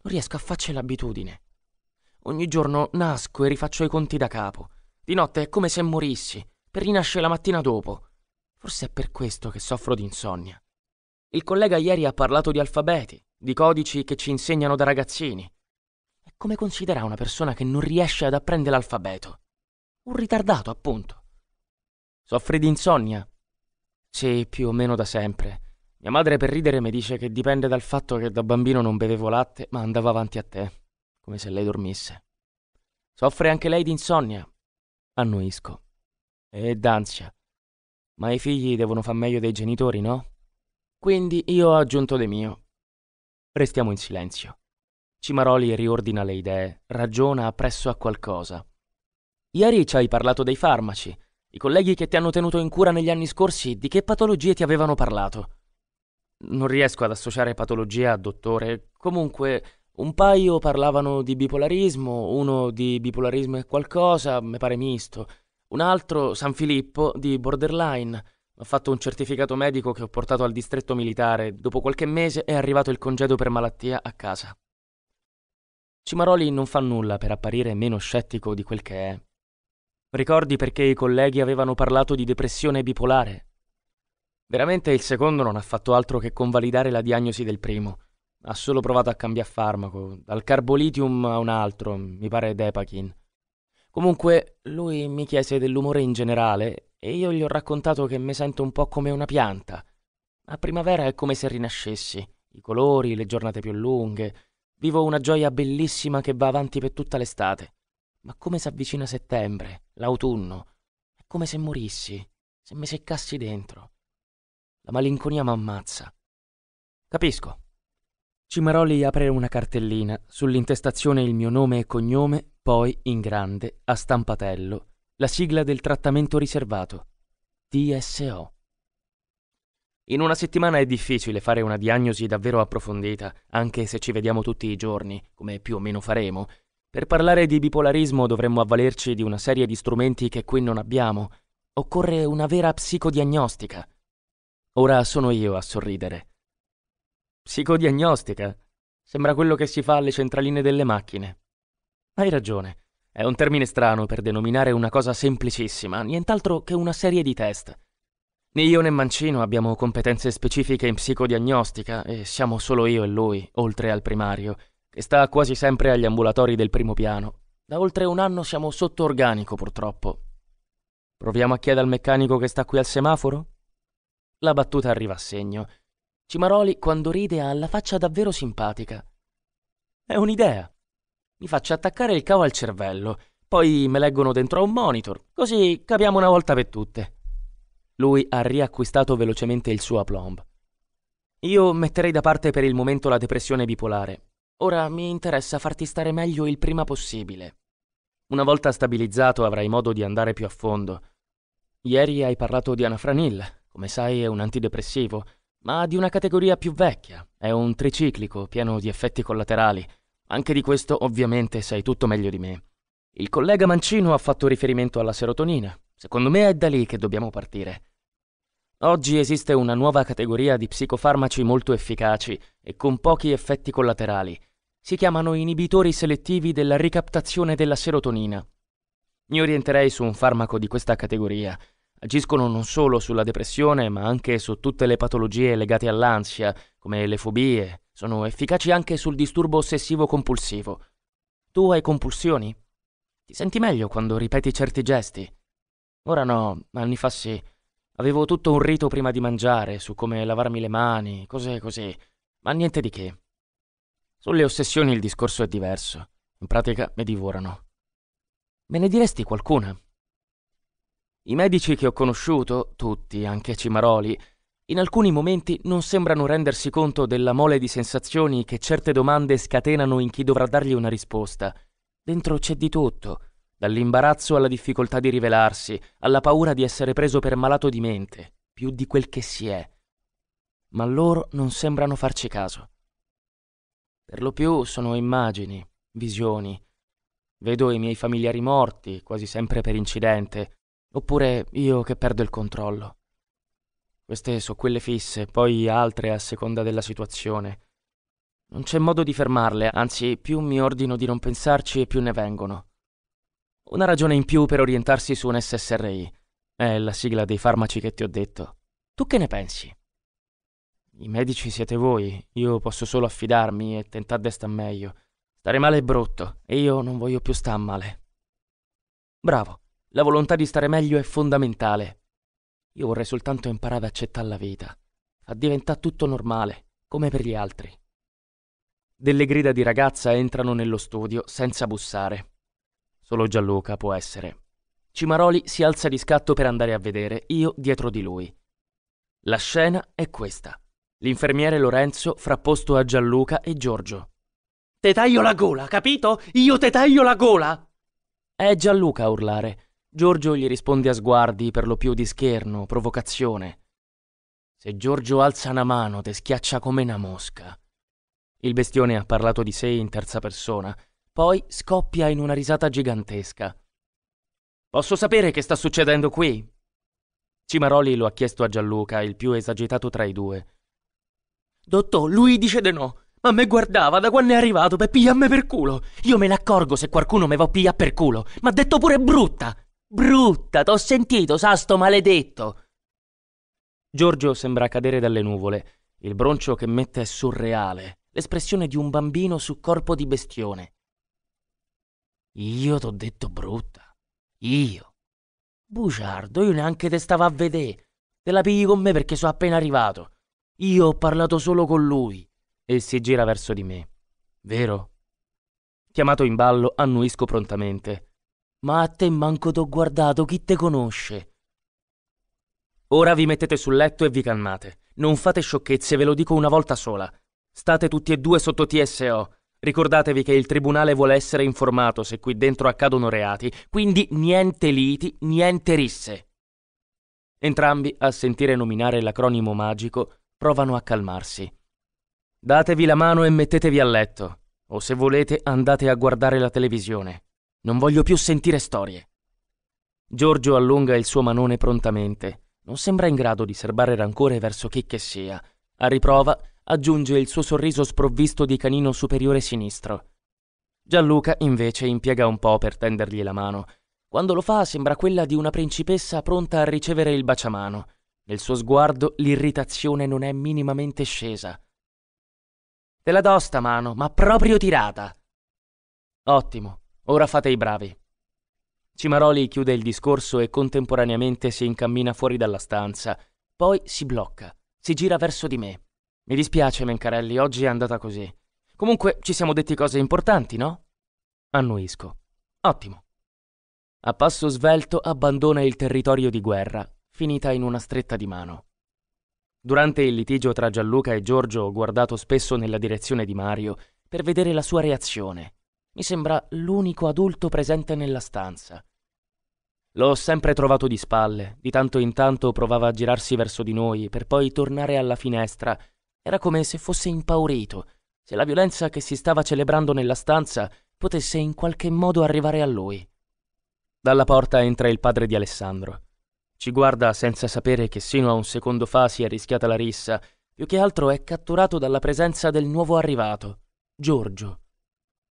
Non riesco a farci l'abitudine. Ogni giorno nasco e rifaccio i conti da capo. Di notte è come se morissi, per rinascere la mattina dopo. Forse è per questo che soffro di insonnia. Il collega ieri ha parlato di alfabeti, di codici che ci insegnano da ragazzini come considera una persona che non riesce ad apprendere l'alfabeto? Un ritardato, appunto. Soffri di insonnia? Sì, più o meno da sempre. Mia madre per ridere mi dice che dipende dal fatto che da bambino non bevevo latte, ma andavo avanti a te, come se lei dormisse. Soffre anche lei di insonnia? Annuisco. E d'ansia. Ma i figli devono far meglio dei genitori, no? Quindi io ho aggiunto de mio. Restiamo in silenzio. Cimaroli riordina le idee, ragiona appresso a qualcosa. Ieri ci hai parlato dei farmaci. I colleghi che ti hanno tenuto in cura negli anni scorsi di che patologie ti avevano parlato? Non riesco ad associare patologia a dottore. Comunque, un paio parlavano di bipolarismo, uno di bipolarismo e qualcosa, mi pare misto. Un altro, San Filippo, di borderline. Ho fatto un certificato medico che ho portato al distretto militare. Dopo qualche mese è arrivato il congedo per malattia a casa. Cimaroli non fa nulla per apparire meno scettico di quel che è. Ricordi perché i colleghi avevano parlato di depressione bipolare? Veramente il secondo non ha fatto altro che convalidare la diagnosi del primo. Ha solo provato a cambiare farmaco, dal carbolitium a un altro, mi pare Depachin. Comunque, lui mi chiese dell'umore in generale e io gli ho raccontato che mi sento un po' come una pianta. A primavera è come se rinascessi, i colori, le giornate più lunghe, Vivo una gioia bellissima che va avanti per tutta l'estate. Ma come s'avvicina settembre, l'autunno, è come se morissi, se mi seccassi dentro. La malinconia m'ammazza. Capisco. Cimaroli apre una cartellina, sull'intestazione il mio nome e cognome, poi, in grande, a stampatello, la sigla del trattamento riservato. TSO. In una settimana è difficile fare una diagnosi davvero approfondita, anche se ci vediamo tutti i giorni, come più o meno faremo. Per parlare di bipolarismo dovremmo avvalerci di una serie di strumenti che qui non abbiamo. Occorre una vera psicodiagnostica. Ora sono io a sorridere. Psicodiagnostica? Sembra quello che si fa alle centraline delle macchine. Hai ragione. È un termine strano per denominare una cosa semplicissima, nient'altro che una serie di test. Né io né Mancino abbiamo competenze specifiche in psicodiagnostica e siamo solo io e lui, oltre al primario, che sta quasi sempre agli ambulatori del primo piano. Da oltre un anno siamo sotto organico, purtroppo. Proviamo a chiedere al meccanico che sta qui al semaforo? La battuta arriva a segno. Cimaroli, quando ride, ha la faccia davvero simpatica. È un'idea. Mi faccio attaccare il cavo al cervello, poi me leggono dentro a un monitor, così capiamo una volta per tutte lui ha riacquistato velocemente il suo aplomb. Io metterei da parte per il momento la depressione bipolare. Ora mi interessa farti stare meglio il prima possibile. Una volta stabilizzato avrai modo di andare più a fondo. Ieri hai parlato di anafranil, come sai è un antidepressivo, ma di una categoria più vecchia. È un triciclico pieno di effetti collaterali. Anche di questo ovviamente sai tutto meglio di me. Il collega Mancino ha fatto riferimento alla serotonina. Secondo me è da lì che dobbiamo partire. Oggi esiste una nuova categoria di psicofarmaci molto efficaci e con pochi effetti collaterali. Si chiamano inibitori selettivi della ricaptazione della serotonina. Mi orienterei su un farmaco di questa categoria. Agiscono non solo sulla depressione, ma anche su tutte le patologie legate all'ansia, come le fobie. Sono efficaci anche sul disturbo ossessivo-compulsivo. Tu hai compulsioni? Ti senti meglio quando ripeti certi gesti? Ora no, anni fa sì. Avevo tutto un rito prima di mangiare, su come lavarmi le mani, cose così, ma niente di che. Sulle ossessioni il discorso è diverso. In pratica mi divorano. Me ne diresti qualcuna? I medici che ho conosciuto, tutti, anche Cimaroli, in alcuni momenti non sembrano rendersi conto della mole di sensazioni che certe domande scatenano in chi dovrà dargli una risposta. Dentro c'è di tutto dall'imbarazzo alla difficoltà di rivelarsi, alla paura di essere preso per malato di mente, più di quel che si è. Ma loro non sembrano farci caso. Per lo più sono immagini, visioni. Vedo i miei familiari morti, quasi sempre per incidente, oppure io che perdo il controllo. Queste sono quelle fisse, poi altre a seconda della situazione. Non c'è modo di fermarle, anzi più mi ordino di non pensarci e più ne vengono. Una ragione in più per orientarsi su un SSRI. È la sigla dei farmaci che ti ho detto. Tu che ne pensi? I medici siete voi, io posso solo affidarmi e tentare di star meglio. Stare male è brutto e io non voglio più star male. Bravo, la volontà di stare meglio è fondamentale. Io vorrei soltanto imparare ad accettare la vita, a diventare tutto normale, come per gli altri. Delle grida di ragazza entrano nello studio senza bussare. Solo Gianluca può essere. Cimaroli si alza di scatto per andare a vedere, io dietro di lui. La scena è questa. L'infermiere Lorenzo frapposto a Gianluca e Giorgio. Te taglio la gola, capito? Io te taglio la gola! È Gianluca a urlare. Giorgio gli risponde a sguardi, per lo più di scherno, provocazione. Se Giorgio alza una mano, te schiaccia come una mosca. Il bestione ha parlato di sé in terza persona, poi scoppia in una risata gigantesca. Posso sapere che sta succedendo qui? Cimaroli lo ha chiesto a Gianluca, il più esagitato tra i due. Dottor, lui dice di no. Ma me guardava da quando è arrivato per pigliarmi per culo. Io me ne accorgo se qualcuno me va a per culo. M'ha detto pure brutta. Brutta, t'ho sentito, sasto maledetto. Giorgio sembra cadere dalle nuvole. Il broncio che mette è surreale. L'espressione di un bambino su corpo di bestione. Io t'ho detto brutta. Io. Bugiardo, io neanche te stavo a vedere. Te la pigli con me perché sono appena arrivato. Io ho parlato solo con lui. E si gira verso di me. Vero? Chiamato in ballo, annuisco prontamente. Ma a te manco t'ho guardato, chi te conosce? Ora vi mettete sul letto e vi calmate. Non fate sciocchezze, ve lo dico una volta sola. State tutti e due sotto TSO. Ricordatevi che il tribunale vuole essere informato se qui dentro accadono reati, quindi niente liti, niente risse. Entrambi, a sentire nominare l'acronimo magico, provano a calmarsi. Datevi la mano e mettetevi a letto, o se volete andate a guardare la televisione. Non voglio più sentire storie. Giorgio allunga il suo manone prontamente. Non sembra in grado di serbare rancore verso chi che sia. A riprova, aggiunge il suo sorriso sprovvisto di canino superiore sinistro. Gianluca invece impiega un po' per tendergli la mano. Quando lo fa sembra quella di una principessa pronta a ricevere il baciamano. Nel suo sguardo l'irritazione non è minimamente scesa. Te la do sta mano, ma proprio tirata. Ottimo, ora fate i bravi. Cimaroli chiude il discorso e contemporaneamente si incammina fuori dalla stanza, poi si blocca, si gira verso di me. Mi dispiace, Mencarelli, oggi è andata così. Comunque ci siamo detti cose importanti, no? Annuisco. Ottimo. A passo svelto abbandona il territorio di guerra, finita in una stretta di mano. Durante il litigio tra Gianluca e Giorgio ho guardato spesso nella direzione di Mario per vedere la sua reazione. Mi sembra l'unico adulto presente nella stanza. L'ho sempre trovato di spalle, di tanto in tanto provava a girarsi verso di noi per poi tornare alla finestra era come se fosse impaurito, se la violenza che si stava celebrando nella stanza potesse in qualche modo arrivare a lui. Dalla porta entra il padre di Alessandro. Ci guarda senza sapere che sino a un secondo fa si è rischiata la rissa, più che altro è catturato dalla presenza del nuovo arrivato, Giorgio.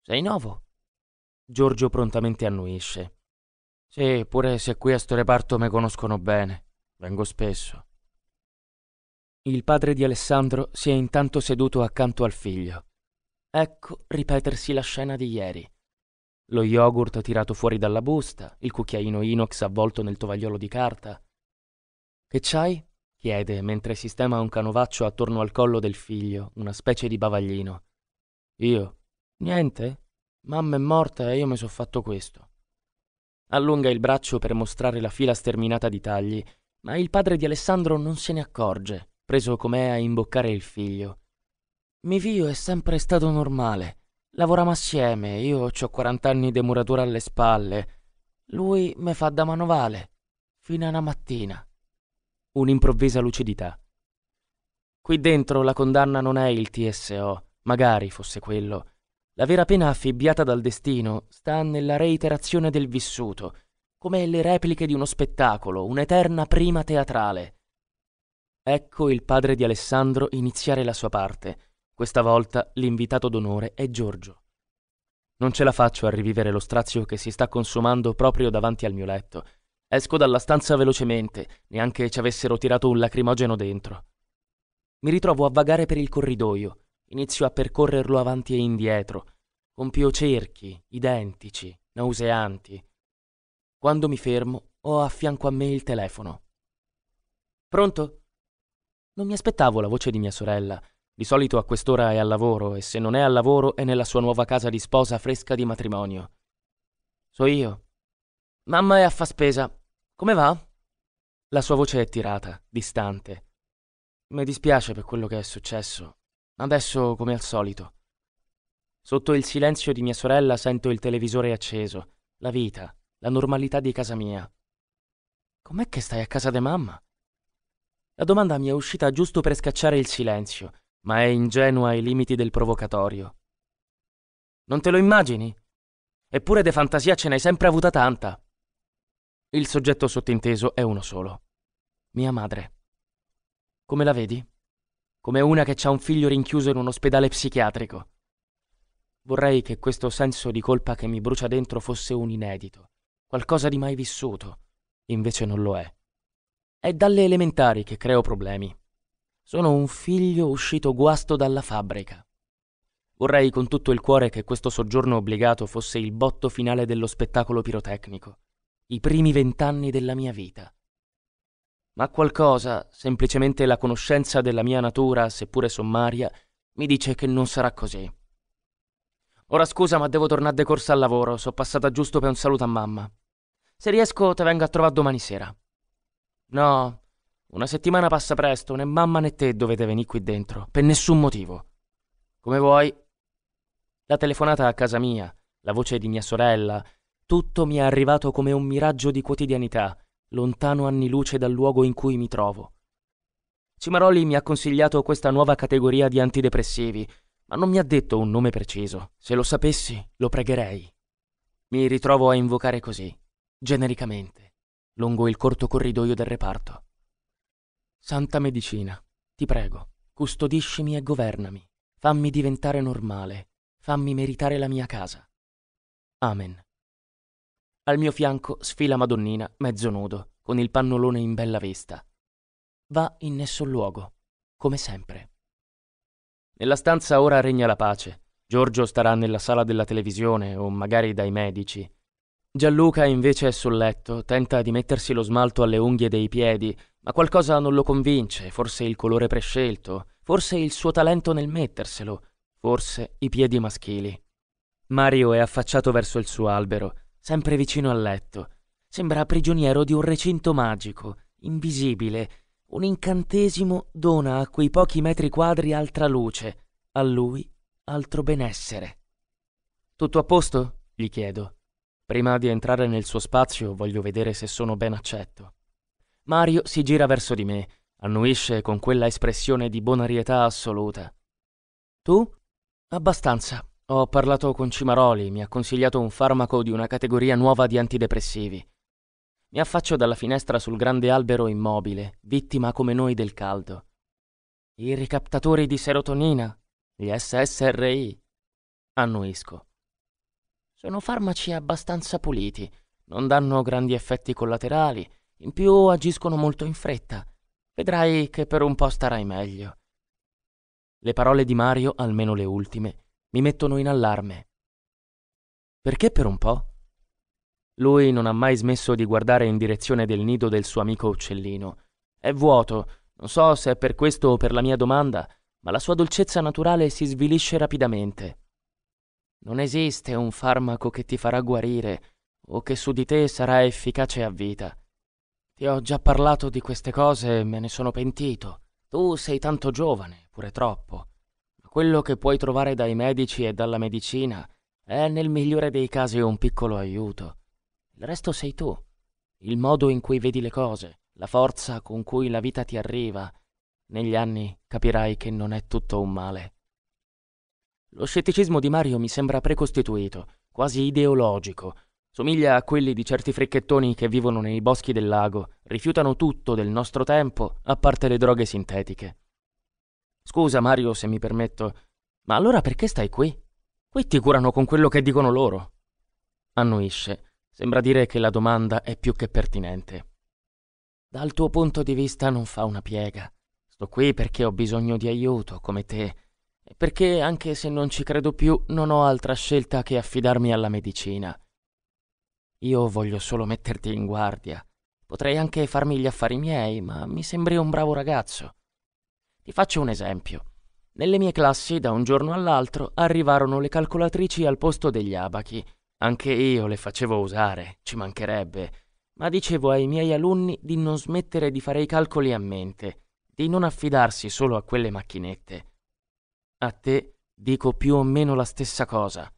Sei nuovo? Giorgio prontamente annuisce. Sì, pure se qui a sto reparto mi conoscono bene. Vengo spesso. Il padre di Alessandro si è intanto seduto accanto al figlio. Ecco ripetersi la scena di ieri. Lo yogurt tirato fuori dalla busta, il cucchiaino inox avvolto nel tovagliolo di carta. Che c'hai? chiede mentre sistema un canovaccio attorno al collo del figlio, una specie di bavaglino. Io? Niente? Mamma è morta e io mi sono fatto questo. Allunga il braccio per mostrare la fila sterminata di tagli, ma il padre di Alessandro non se ne accorge preso com'è a imboccare il figlio. Mi vio è sempre stato normale. Lavoriamo assieme, io ho 40 anni di muratura alle spalle. Lui me fa da manovale, fino a una mattina. Un'improvvisa lucidità. Qui dentro la condanna non è il TSO, magari fosse quello. La vera pena affibbiata dal destino sta nella reiterazione del vissuto, come le repliche di uno spettacolo, un'eterna prima teatrale. Ecco il padre di Alessandro iniziare la sua parte. Questa volta l'invitato d'onore è Giorgio. Non ce la faccio a rivivere lo strazio che si sta consumando proprio davanti al mio letto. Esco dalla stanza velocemente, neanche ci avessero tirato un lacrimogeno dentro. Mi ritrovo a vagare per il corridoio, inizio a percorrerlo avanti e indietro. Compio cerchi, identici, nauseanti. Quando mi fermo, ho a fianco a me il telefono. Pronto? Non mi aspettavo la voce di mia sorella. Di solito a quest'ora è al lavoro e se non è al lavoro è nella sua nuova casa di sposa fresca di matrimonio. So io. Mamma è a fa spesa. Come va? La sua voce è tirata, distante. Mi dispiace per quello che è successo. Adesso come al solito. Sotto il silenzio di mia sorella sento il televisore acceso, la vita, la normalità di casa mia. Com'è che stai a casa de mamma? La domanda mi è uscita giusto per scacciare il silenzio, ma è ingenua ai limiti del provocatorio. Non te lo immagini? Eppure de fantasia ce n'hai sempre avuta tanta. Il soggetto sottinteso è uno solo. Mia madre. Come la vedi? Come una che ha un figlio rinchiuso in un ospedale psichiatrico. Vorrei che questo senso di colpa che mi brucia dentro fosse un inedito, qualcosa di mai vissuto. Invece non lo è. È dalle elementari che creo problemi. Sono un figlio uscito guasto dalla fabbrica. Vorrei con tutto il cuore che questo soggiorno obbligato fosse il botto finale dello spettacolo pirotecnico, i primi vent'anni della mia vita. Ma qualcosa, semplicemente la conoscenza della mia natura, seppure sommaria, mi dice che non sarà così. Ora scusa, ma devo tornare de corsa al lavoro, sono passata giusto per un saluto a mamma. Se riesco, te vengo a trovare domani sera. No, una settimana passa presto, né mamma né te dovete venire qui dentro, per nessun motivo. Come vuoi. La telefonata a casa mia, la voce di mia sorella, tutto mi è arrivato come un miraggio di quotidianità, lontano anni luce dal luogo in cui mi trovo. Cimaroli mi ha consigliato questa nuova categoria di antidepressivi, ma non mi ha detto un nome preciso. Se lo sapessi, lo pregherei. Mi ritrovo a invocare così, genericamente lungo il corto corridoio del reparto. Santa medicina, ti prego, custodiscimi e governami, fammi diventare normale, fammi meritare la mia casa. Amen. Al mio fianco sfila Madonnina, mezzo nudo, con il pannolone in bella vista. Va in nessun luogo, come sempre. Nella stanza ora regna la pace. Giorgio starà nella sala della televisione o magari dai medici, Gianluca invece è sul letto, tenta di mettersi lo smalto alle unghie dei piedi, ma qualcosa non lo convince, forse il colore prescelto, forse il suo talento nel metterselo, forse i piedi maschili. Mario è affacciato verso il suo albero, sempre vicino al letto. Sembra prigioniero di un recinto magico, invisibile. Un incantesimo dona a quei pochi metri quadri altra luce, a lui altro benessere. Tutto a posto? gli chiedo. Prima di entrare nel suo spazio voglio vedere se sono ben accetto. Mario si gira verso di me, annuisce con quella espressione di bonarietà assoluta. Tu? Abbastanza. Ho parlato con Cimaroli, mi ha consigliato un farmaco di una categoria nuova di antidepressivi. Mi affaccio dalla finestra sul grande albero immobile, vittima come noi del caldo. I ricaptatori di serotonina, gli SSRI. Annuisco. Sono farmaci abbastanza puliti, non danno grandi effetti collaterali, in più agiscono molto in fretta. Vedrai che per un po' starai meglio. Le parole di Mario, almeno le ultime, mi mettono in allarme. Perché per un po'? Lui non ha mai smesso di guardare in direzione del nido del suo amico uccellino. È vuoto, non so se è per questo o per la mia domanda, ma la sua dolcezza naturale si svilisce rapidamente. Non esiste un farmaco che ti farà guarire o che su di te sarà efficace a vita. Ti ho già parlato di queste cose e me ne sono pentito. Tu sei tanto giovane, pure troppo. Ma quello che puoi trovare dai medici e dalla medicina è nel migliore dei casi un piccolo aiuto. Il resto sei tu. Il modo in cui vedi le cose, la forza con cui la vita ti arriva. Negli anni capirai che non è tutto un male. Lo scetticismo di Mario mi sembra precostituito, quasi ideologico. Somiglia a quelli di certi fricchettoni che vivono nei boschi del lago, rifiutano tutto del nostro tempo, a parte le droghe sintetiche. Scusa Mario se mi permetto, ma allora perché stai qui? Qui ti curano con quello che dicono loro. Annuisce. Sembra dire che la domanda è più che pertinente. Dal tuo punto di vista non fa una piega. Sto qui perché ho bisogno di aiuto, come te perché anche se non ci credo più non ho altra scelta che affidarmi alla medicina. Io voglio solo metterti in guardia. Potrei anche farmi gli affari miei, ma mi sembri un bravo ragazzo. Ti faccio un esempio. Nelle mie classi, da un giorno all'altro, arrivarono le calcolatrici al posto degli abachi. Anche io le facevo usare, ci mancherebbe, ma dicevo ai miei alunni di non smettere di fare i calcoli a mente, di non affidarsi solo a quelle macchinette. A te dico più o meno la stessa cosa.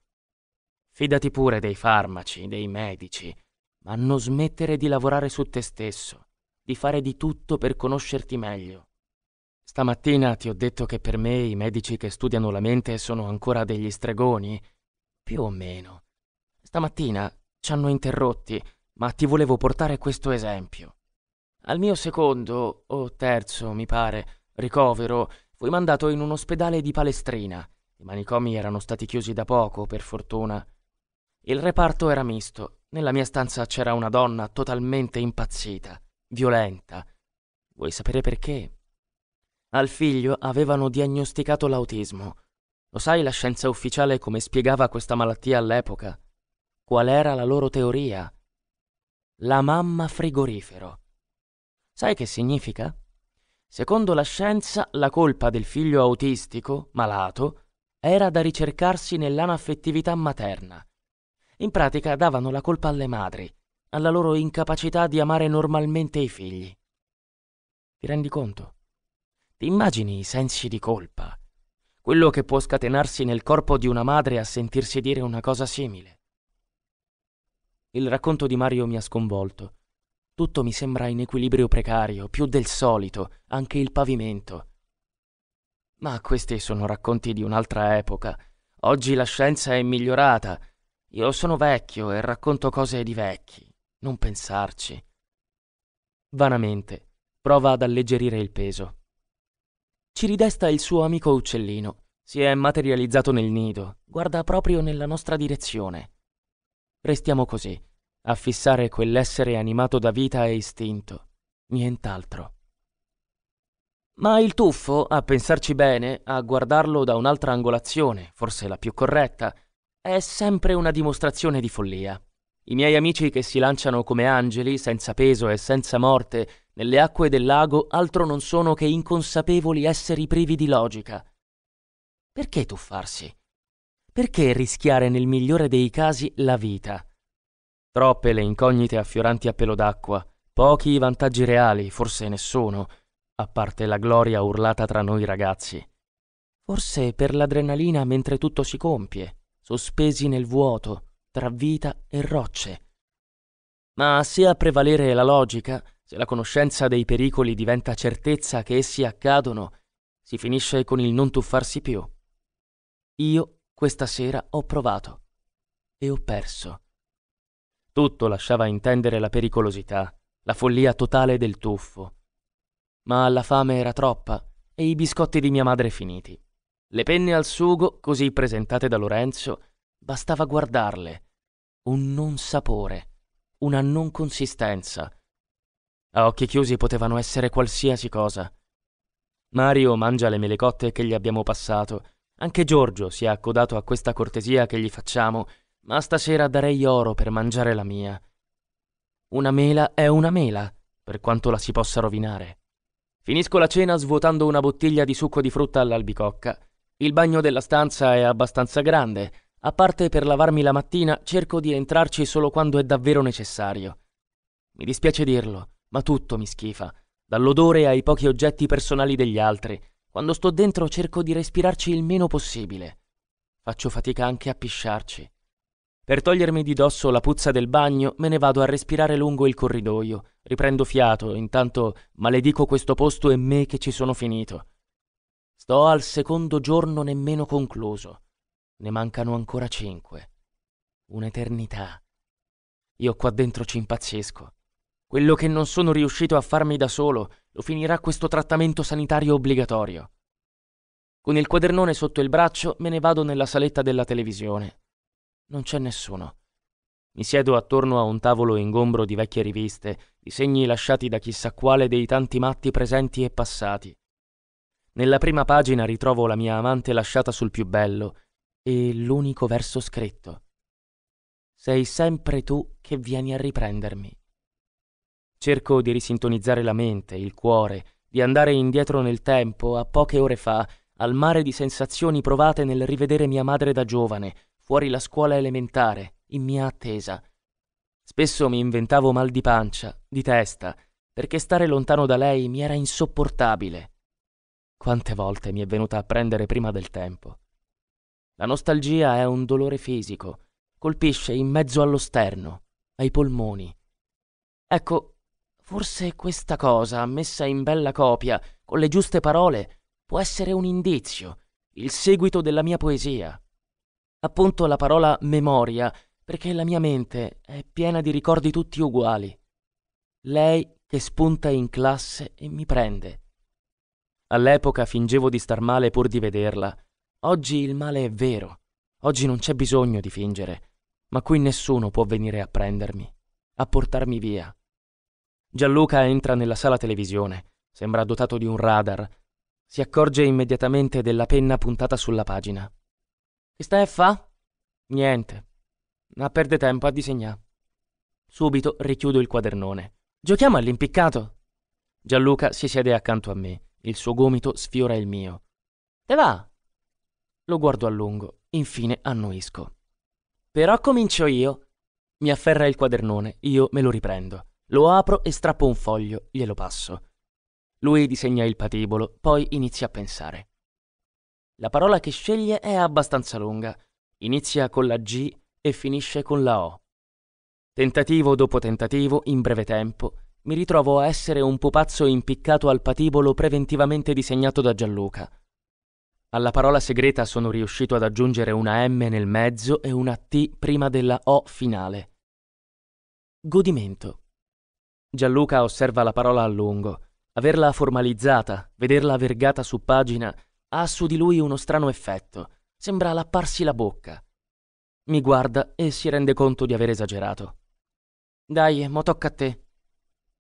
Fidati pure dei farmaci, dei medici, ma non smettere di lavorare su te stesso, di fare di tutto per conoscerti meglio. Stamattina ti ho detto che per me i medici che studiano la mente sono ancora degli stregoni, più o meno. Stamattina ci hanno interrotti, ma ti volevo portare questo esempio. Al mio secondo, o terzo, mi pare, ricovero, Fui mandato in un ospedale di Palestrina. I manicomi erano stati chiusi da poco, per fortuna. Il reparto era misto. Nella mia stanza c'era una donna totalmente impazzita, violenta. Vuoi sapere perché? Al figlio avevano diagnosticato l'autismo. Lo sai la scienza ufficiale come spiegava questa malattia all'epoca? Qual era la loro teoria? La mamma frigorifero. Sai che significa? Secondo la scienza, la colpa del figlio autistico, malato, era da ricercarsi nell'anaffettività materna. In pratica davano la colpa alle madri, alla loro incapacità di amare normalmente i figli. Ti rendi conto? Ti immagini i sensi di colpa, quello che può scatenarsi nel corpo di una madre a sentirsi dire una cosa simile. Il racconto di Mario mi ha sconvolto tutto mi sembra in equilibrio precario, più del solito, anche il pavimento. Ma questi sono racconti di un'altra epoca. Oggi la scienza è migliorata. Io sono vecchio e racconto cose di vecchi. Non pensarci. Vanamente, prova ad alleggerire il peso. Ci ridesta il suo amico uccellino. Si è materializzato nel nido, guarda proprio nella nostra direzione. Restiamo così, a fissare quell'essere animato da vita e istinto, nient'altro. Ma il tuffo, a pensarci bene, a guardarlo da un'altra angolazione, forse la più corretta, è sempre una dimostrazione di follia. I miei amici che si lanciano come angeli, senza peso e senza morte, nelle acque del lago altro non sono che inconsapevoli esseri privi di logica. Perché tuffarsi? Perché rischiare nel migliore dei casi la vita? Troppe le incognite affioranti a pelo d'acqua, pochi i vantaggi reali, forse nessuno, a parte la gloria urlata tra noi ragazzi. Forse per l'adrenalina mentre tutto si compie, sospesi nel vuoto, tra vita e rocce. Ma se a prevalere la logica, se la conoscenza dei pericoli diventa certezza che essi accadono, si finisce con il non tuffarsi più. Io questa sera ho provato e ho perso. Tutto lasciava intendere la pericolosità, la follia totale del tuffo. Ma la fame era troppa e i biscotti di mia madre finiti. Le penne al sugo, così presentate da Lorenzo, bastava guardarle. Un non sapore, una non consistenza. A occhi chiusi potevano essere qualsiasi cosa. Mario mangia le mele cotte che gli abbiamo passato. Anche Giorgio si è accodato a questa cortesia che gli facciamo ma stasera darei oro per mangiare la mia. Una mela è una mela, per quanto la si possa rovinare. Finisco la cena svuotando una bottiglia di succo di frutta all'albicocca. Il bagno della stanza è abbastanza grande. A parte per lavarmi la mattina, cerco di entrarci solo quando è davvero necessario. Mi dispiace dirlo, ma tutto mi schifa, dall'odore ai pochi oggetti personali degli altri. Quando sto dentro cerco di respirarci il meno possibile. Faccio fatica anche a pisciarci. Per togliermi di dosso la puzza del bagno, me ne vado a respirare lungo il corridoio. Riprendo fiato, intanto maledico questo posto e me che ci sono finito. Sto al secondo giorno nemmeno concluso. Ne mancano ancora cinque. Un'eternità. Io qua dentro ci impazzisco. Quello che non sono riuscito a farmi da solo lo finirà questo trattamento sanitario obbligatorio. Con il quadernone sotto il braccio me ne vado nella saletta della televisione, non c'è nessuno. Mi siedo attorno a un tavolo ingombro di vecchie riviste, di segni lasciati da chissà quale dei tanti matti presenti e passati. Nella prima pagina ritrovo la mia amante lasciata sul più bello e l'unico verso scritto. Sei sempre tu che vieni a riprendermi. Cerco di risintonizzare la mente, il cuore, di andare indietro nel tempo, a poche ore fa, al mare di sensazioni provate nel rivedere mia madre da giovane, fuori la scuola elementare, in mia attesa. Spesso mi inventavo mal di pancia, di testa, perché stare lontano da lei mi era insopportabile. Quante volte mi è venuta a prendere prima del tempo. La nostalgia è un dolore fisico, colpisce in mezzo allo sterno, ai polmoni. Ecco, forse questa cosa, messa in bella copia, con le giuste parole, può essere un indizio, il seguito della mia poesia appunto la parola memoria, perché la mia mente è piena di ricordi tutti uguali. Lei che spunta in classe e mi prende. All'epoca fingevo di star male pur di vederla. Oggi il male è vero. Oggi non c'è bisogno di fingere. Ma qui nessuno può venire a prendermi, a portarmi via. Gianluca entra nella sala televisione. Sembra dotato di un radar. Si accorge immediatamente della penna puntata sulla pagina. Che stai a fa? Niente. Ma perde tempo a disegnare. Subito richiudo il quadernone. Giochiamo all'impiccato. Gianluca si siede accanto a me. Il suo gomito sfiora il mio. Te va? Lo guardo a lungo, infine annuisco. Però comincio io. Mi afferra il quadernone, io me lo riprendo. Lo apro e strappo un foglio, glielo passo. Lui disegna il patibolo, poi inizia a pensare. La parola che sceglie è abbastanza lunga. Inizia con la G e finisce con la O. Tentativo dopo tentativo, in breve tempo, mi ritrovo a essere un pupazzo impiccato al patibolo preventivamente disegnato da Gianluca. Alla parola segreta sono riuscito ad aggiungere una M nel mezzo e una T prima della O finale. Godimento. Gianluca osserva la parola a lungo. Averla formalizzata, vederla vergata su pagina, ha su di lui uno strano effetto. Sembra lapparsi la bocca. Mi guarda e si rende conto di aver esagerato. Dai, mo tocca a te.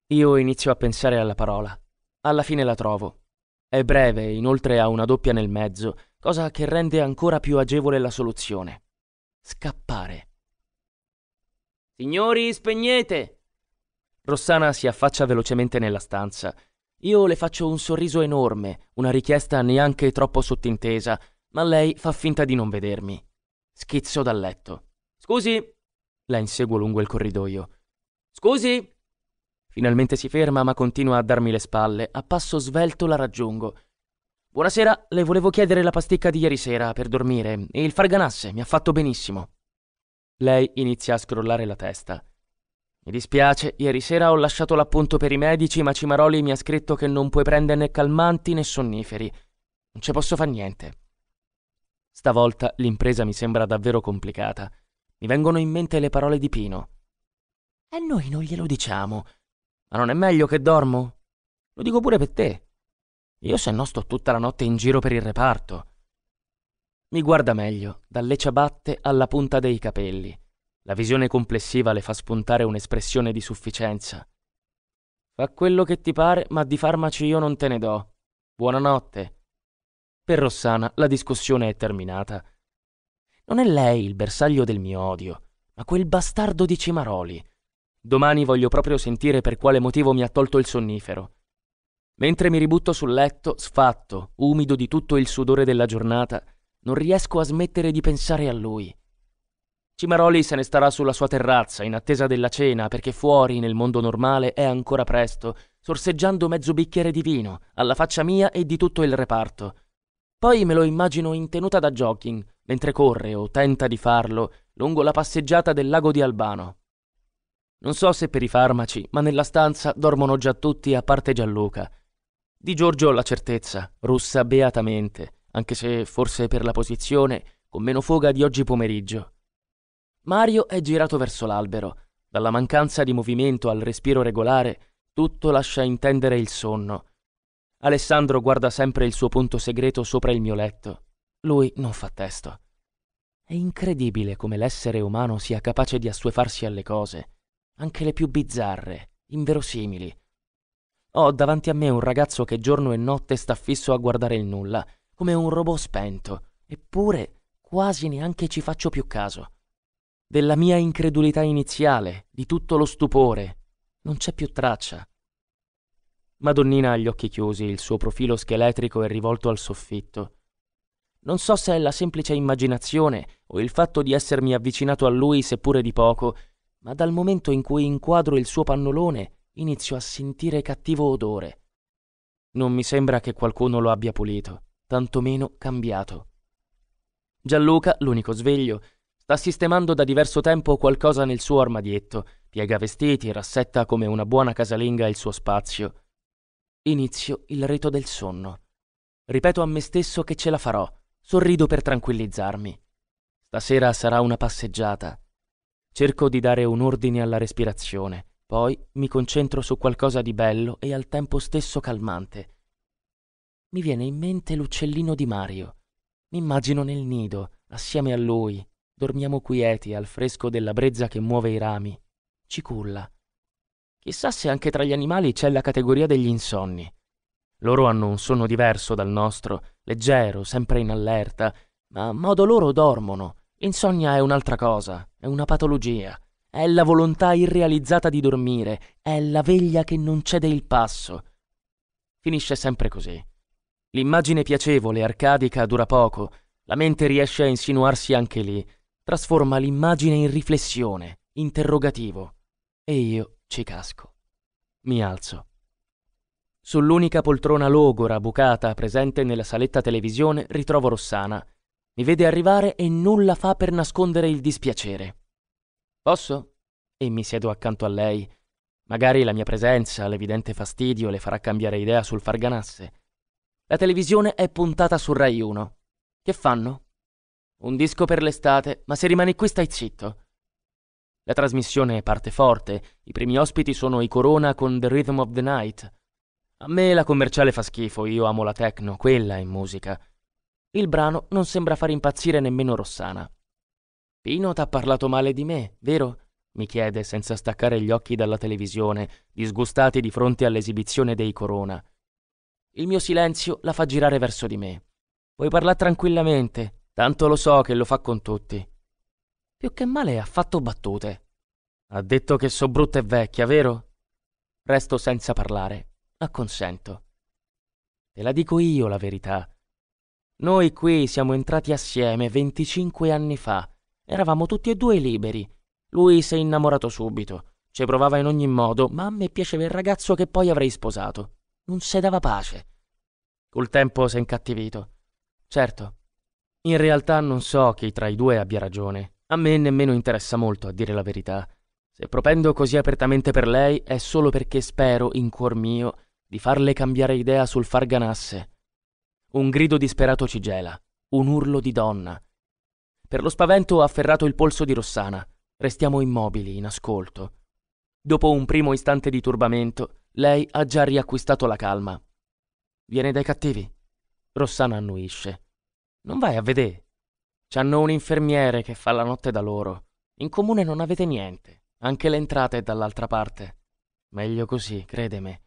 Io inizio a pensare alla parola. Alla fine la trovo. È breve, e inoltre ha una doppia nel mezzo, cosa che rende ancora più agevole la soluzione. Scappare. Signori, spegnete! Rossana si affaccia velocemente nella stanza io le faccio un sorriso enorme, una richiesta neanche troppo sottintesa, ma lei fa finta di non vedermi. Schizzo dal letto. Scusi! La inseguo lungo il corridoio. Scusi! Finalmente si ferma, ma continua a darmi le spalle. A passo svelto la raggiungo. Buonasera, le volevo chiedere la pasticca di ieri sera per dormire e il farganasse mi ha fatto benissimo. Lei inizia a scrollare la testa. Mi dispiace, ieri sera ho lasciato l'appunto per i medici, ma Cimaroli mi ha scritto che non puoi prendere né calmanti né sonniferi. Non ci posso far niente. Stavolta l'impresa mi sembra davvero complicata. Mi vengono in mente le parole di Pino. E noi non glielo diciamo. Ma non è meglio che dormo? Lo dico pure per te. Io se no sto tutta la notte in giro per il reparto. Mi guarda meglio, dalle ciabatte alla punta dei capelli. La visione complessiva le fa spuntare un'espressione di sufficienza. Fa quello che ti pare, ma di farmaci io non te ne do. Buonanotte. Per Rossana la discussione è terminata. Non è lei il bersaglio del mio odio, ma quel bastardo di Cimaroli. Domani voglio proprio sentire per quale motivo mi ha tolto il sonnifero. Mentre mi ributto sul letto, sfatto, umido di tutto il sudore della giornata, non riesco a smettere di pensare a lui. Cimaroli se ne starà sulla sua terrazza in attesa della cena perché fuori, nel mondo normale, è ancora presto, sorseggiando mezzo bicchiere di vino, alla faccia mia e di tutto il reparto. Poi me lo immagino in tenuta da jogging, mentre corre o tenta di farlo lungo la passeggiata del lago di Albano. Non so se per i farmaci, ma nella stanza dormono già tutti a parte Gianluca. Di Giorgio ho la certezza, russa beatamente, anche se forse per la posizione, con meno foga di oggi pomeriggio. Mario è girato verso l'albero. Dalla mancanza di movimento al respiro regolare, tutto lascia intendere il sonno. Alessandro guarda sempre il suo punto segreto sopra il mio letto. Lui non fa testo. È incredibile come l'essere umano sia capace di assuefarsi alle cose, anche le più bizzarre, inverosimili. Ho davanti a me un ragazzo che giorno e notte sta fisso a guardare il nulla, come un robot spento, eppure quasi neanche ci faccio più caso della mia incredulità iniziale, di tutto lo stupore. Non c'è più traccia. Madonnina ha gli occhi chiusi, il suo profilo scheletrico è rivolto al soffitto. Non so se è la semplice immaginazione o il fatto di essermi avvicinato a lui seppure di poco, ma dal momento in cui inquadro il suo pannolone inizio a sentire cattivo odore. Non mi sembra che qualcuno lo abbia pulito, tantomeno cambiato. Gianluca, l'unico sveglio, Sta sistemando da diverso tempo qualcosa nel suo armadietto, piega vestiti, e rassetta come una buona casalinga il suo spazio. Inizio il rito del sonno. Ripeto a me stesso che ce la farò, sorrido per tranquillizzarmi. Stasera sarà una passeggiata. Cerco di dare un ordine alla respirazione, poi mi concentro su qualcosa di bello e al tempo stesso calmante. Mi viene in mente l'uccellino di Mario. Mi immagino nel nido, assieme a lui, Dormiamo quieti al fresco della brezza che muove i rami. Ci culla. Chissà se anche tra gli animali c'è la categoria degli insonni. Loro hanno un sonno diverso dal nostro, leggero, sempre in allerta, ma a modo loro dormono. Insonnia è un'altra cosa, è una patologia. È la volontà irrealizzata di dormire, è la veglia che non cede il passo. Finisce sempre così. L'immagine piacevole, arcadica, dura poco, la mente riesce a insinuarsi anche lì, trasforma l'immagine in riflessione, interrogativo. E io ci casco. Mi alzo. Sull'unica poltrona logora, bucata, presente nella saletta televisione, ritrovo Rossana. Mi vede arrivare e nulla fa per nascondere il dispiacere. Posso? E mi siedo accanto a lei. Magari la mia presenza, l'evidente fastidio, le farà cambiare idea sul Farganasse. La televisione è puntata su Rai 1. Che fanno? Un disco per l'estate, ma se rimani qui stai zitto. La trasmissione parte forte, i primi ospiti sono i Corona con The Rhythm of the Night. A me la commerciale fa schifo, io amo la techno, quella è musica. Il brano non sembra far impazzire nemmeno Rossana. Pino t'ha parlato male di me, vero? mi chiede senza staccare gli occhi dalla televisione, disgustati di fronte all'esibizione dei Corona. Il mio silenzio la fa girare verso di me. Puoi parlare tranquillamente, Tanto lo so che lo fa con tutti. Più che male ha fatto battute. Ha detto che so brutta e vecchia, vero? Resto senza parlare. Acconsento. Te la dico io la verità. Noi qui siamo entrati assieme 25 anni fa. Eravamo tutti e due liberi. Lui si è innamorato subito. Ci provava in ogni modo, ma a me piaceva il ragazzo che poi avrei sposato. Non si dava pace. Col tempo si è incattivito. Certo, in realtà non so chi tra i due abbia ragione. A me nemmeno interessa molto, a dire la verità. Se propendo così apertamente per lei è solo perché spero, in cuor mio, di farle cambiare idea sul farganasse. Un grido disperato ci gela, un urlo di donna. Per lo spavento ho afferrato il polso di Rossana. Restiamo immobili, in ascolto. Dopo un primo istante di turbamento, lei ha già riacquistato la calma. Viene dai cattivi? Rossana annuisce. Non vai a vedere. C'hanno un infermiere che fa la notte da loro. In comune non avete niente. Anche l'entrata è dall'altra parte. Meglio così, credeme.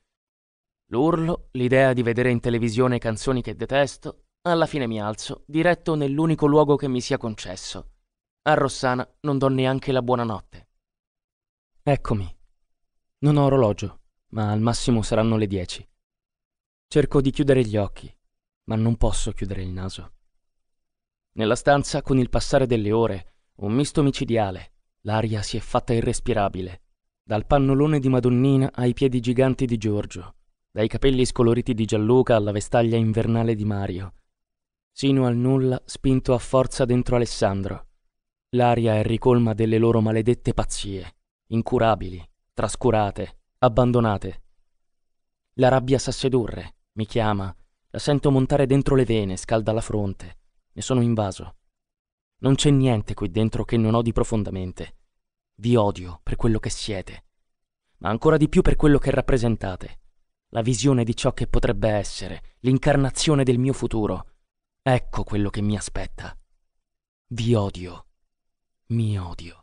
L'urlo, l'idea di vedere in televisione canzoni che detesto, alla fine mi alzo, diretto nell'unico luogo che mi sia concesso. A Rossana non do neanche la buonanotte. Eccomi. Non ho orologio, ma al massimo saranno le dieci. Cerco di chiudere gli occhi, ma non posso chiudere il naso. Nella stanza, con il passare delle ore, un misto micidiale. L'aria si è fatta irrespirabile. Dal pannolone di Madonnina ai piedi giganti di Giorgio, dai capelli scoloriti di Gianluca alla vestaglia invernale di Mario, sino al nulla spinto a forza dentro Alessandro. L'aria è ricolma delle loro maledette pazzie, incurabili, trascurate, abbandonate. La rabbia sa sedurre, mi chiama, la sento montare dentro le vene, scalda la fronte ne sono invaso. Non c'è niente qui dentro che non odi profondamente. Vi odio per quello che siete, ma ancora di più per quello che rappresentate. La visione di ciò che potrebbe essere, l'incarnazione del mio futuro. Ecco quello che mi aspetta. Vi odio. Mi odio.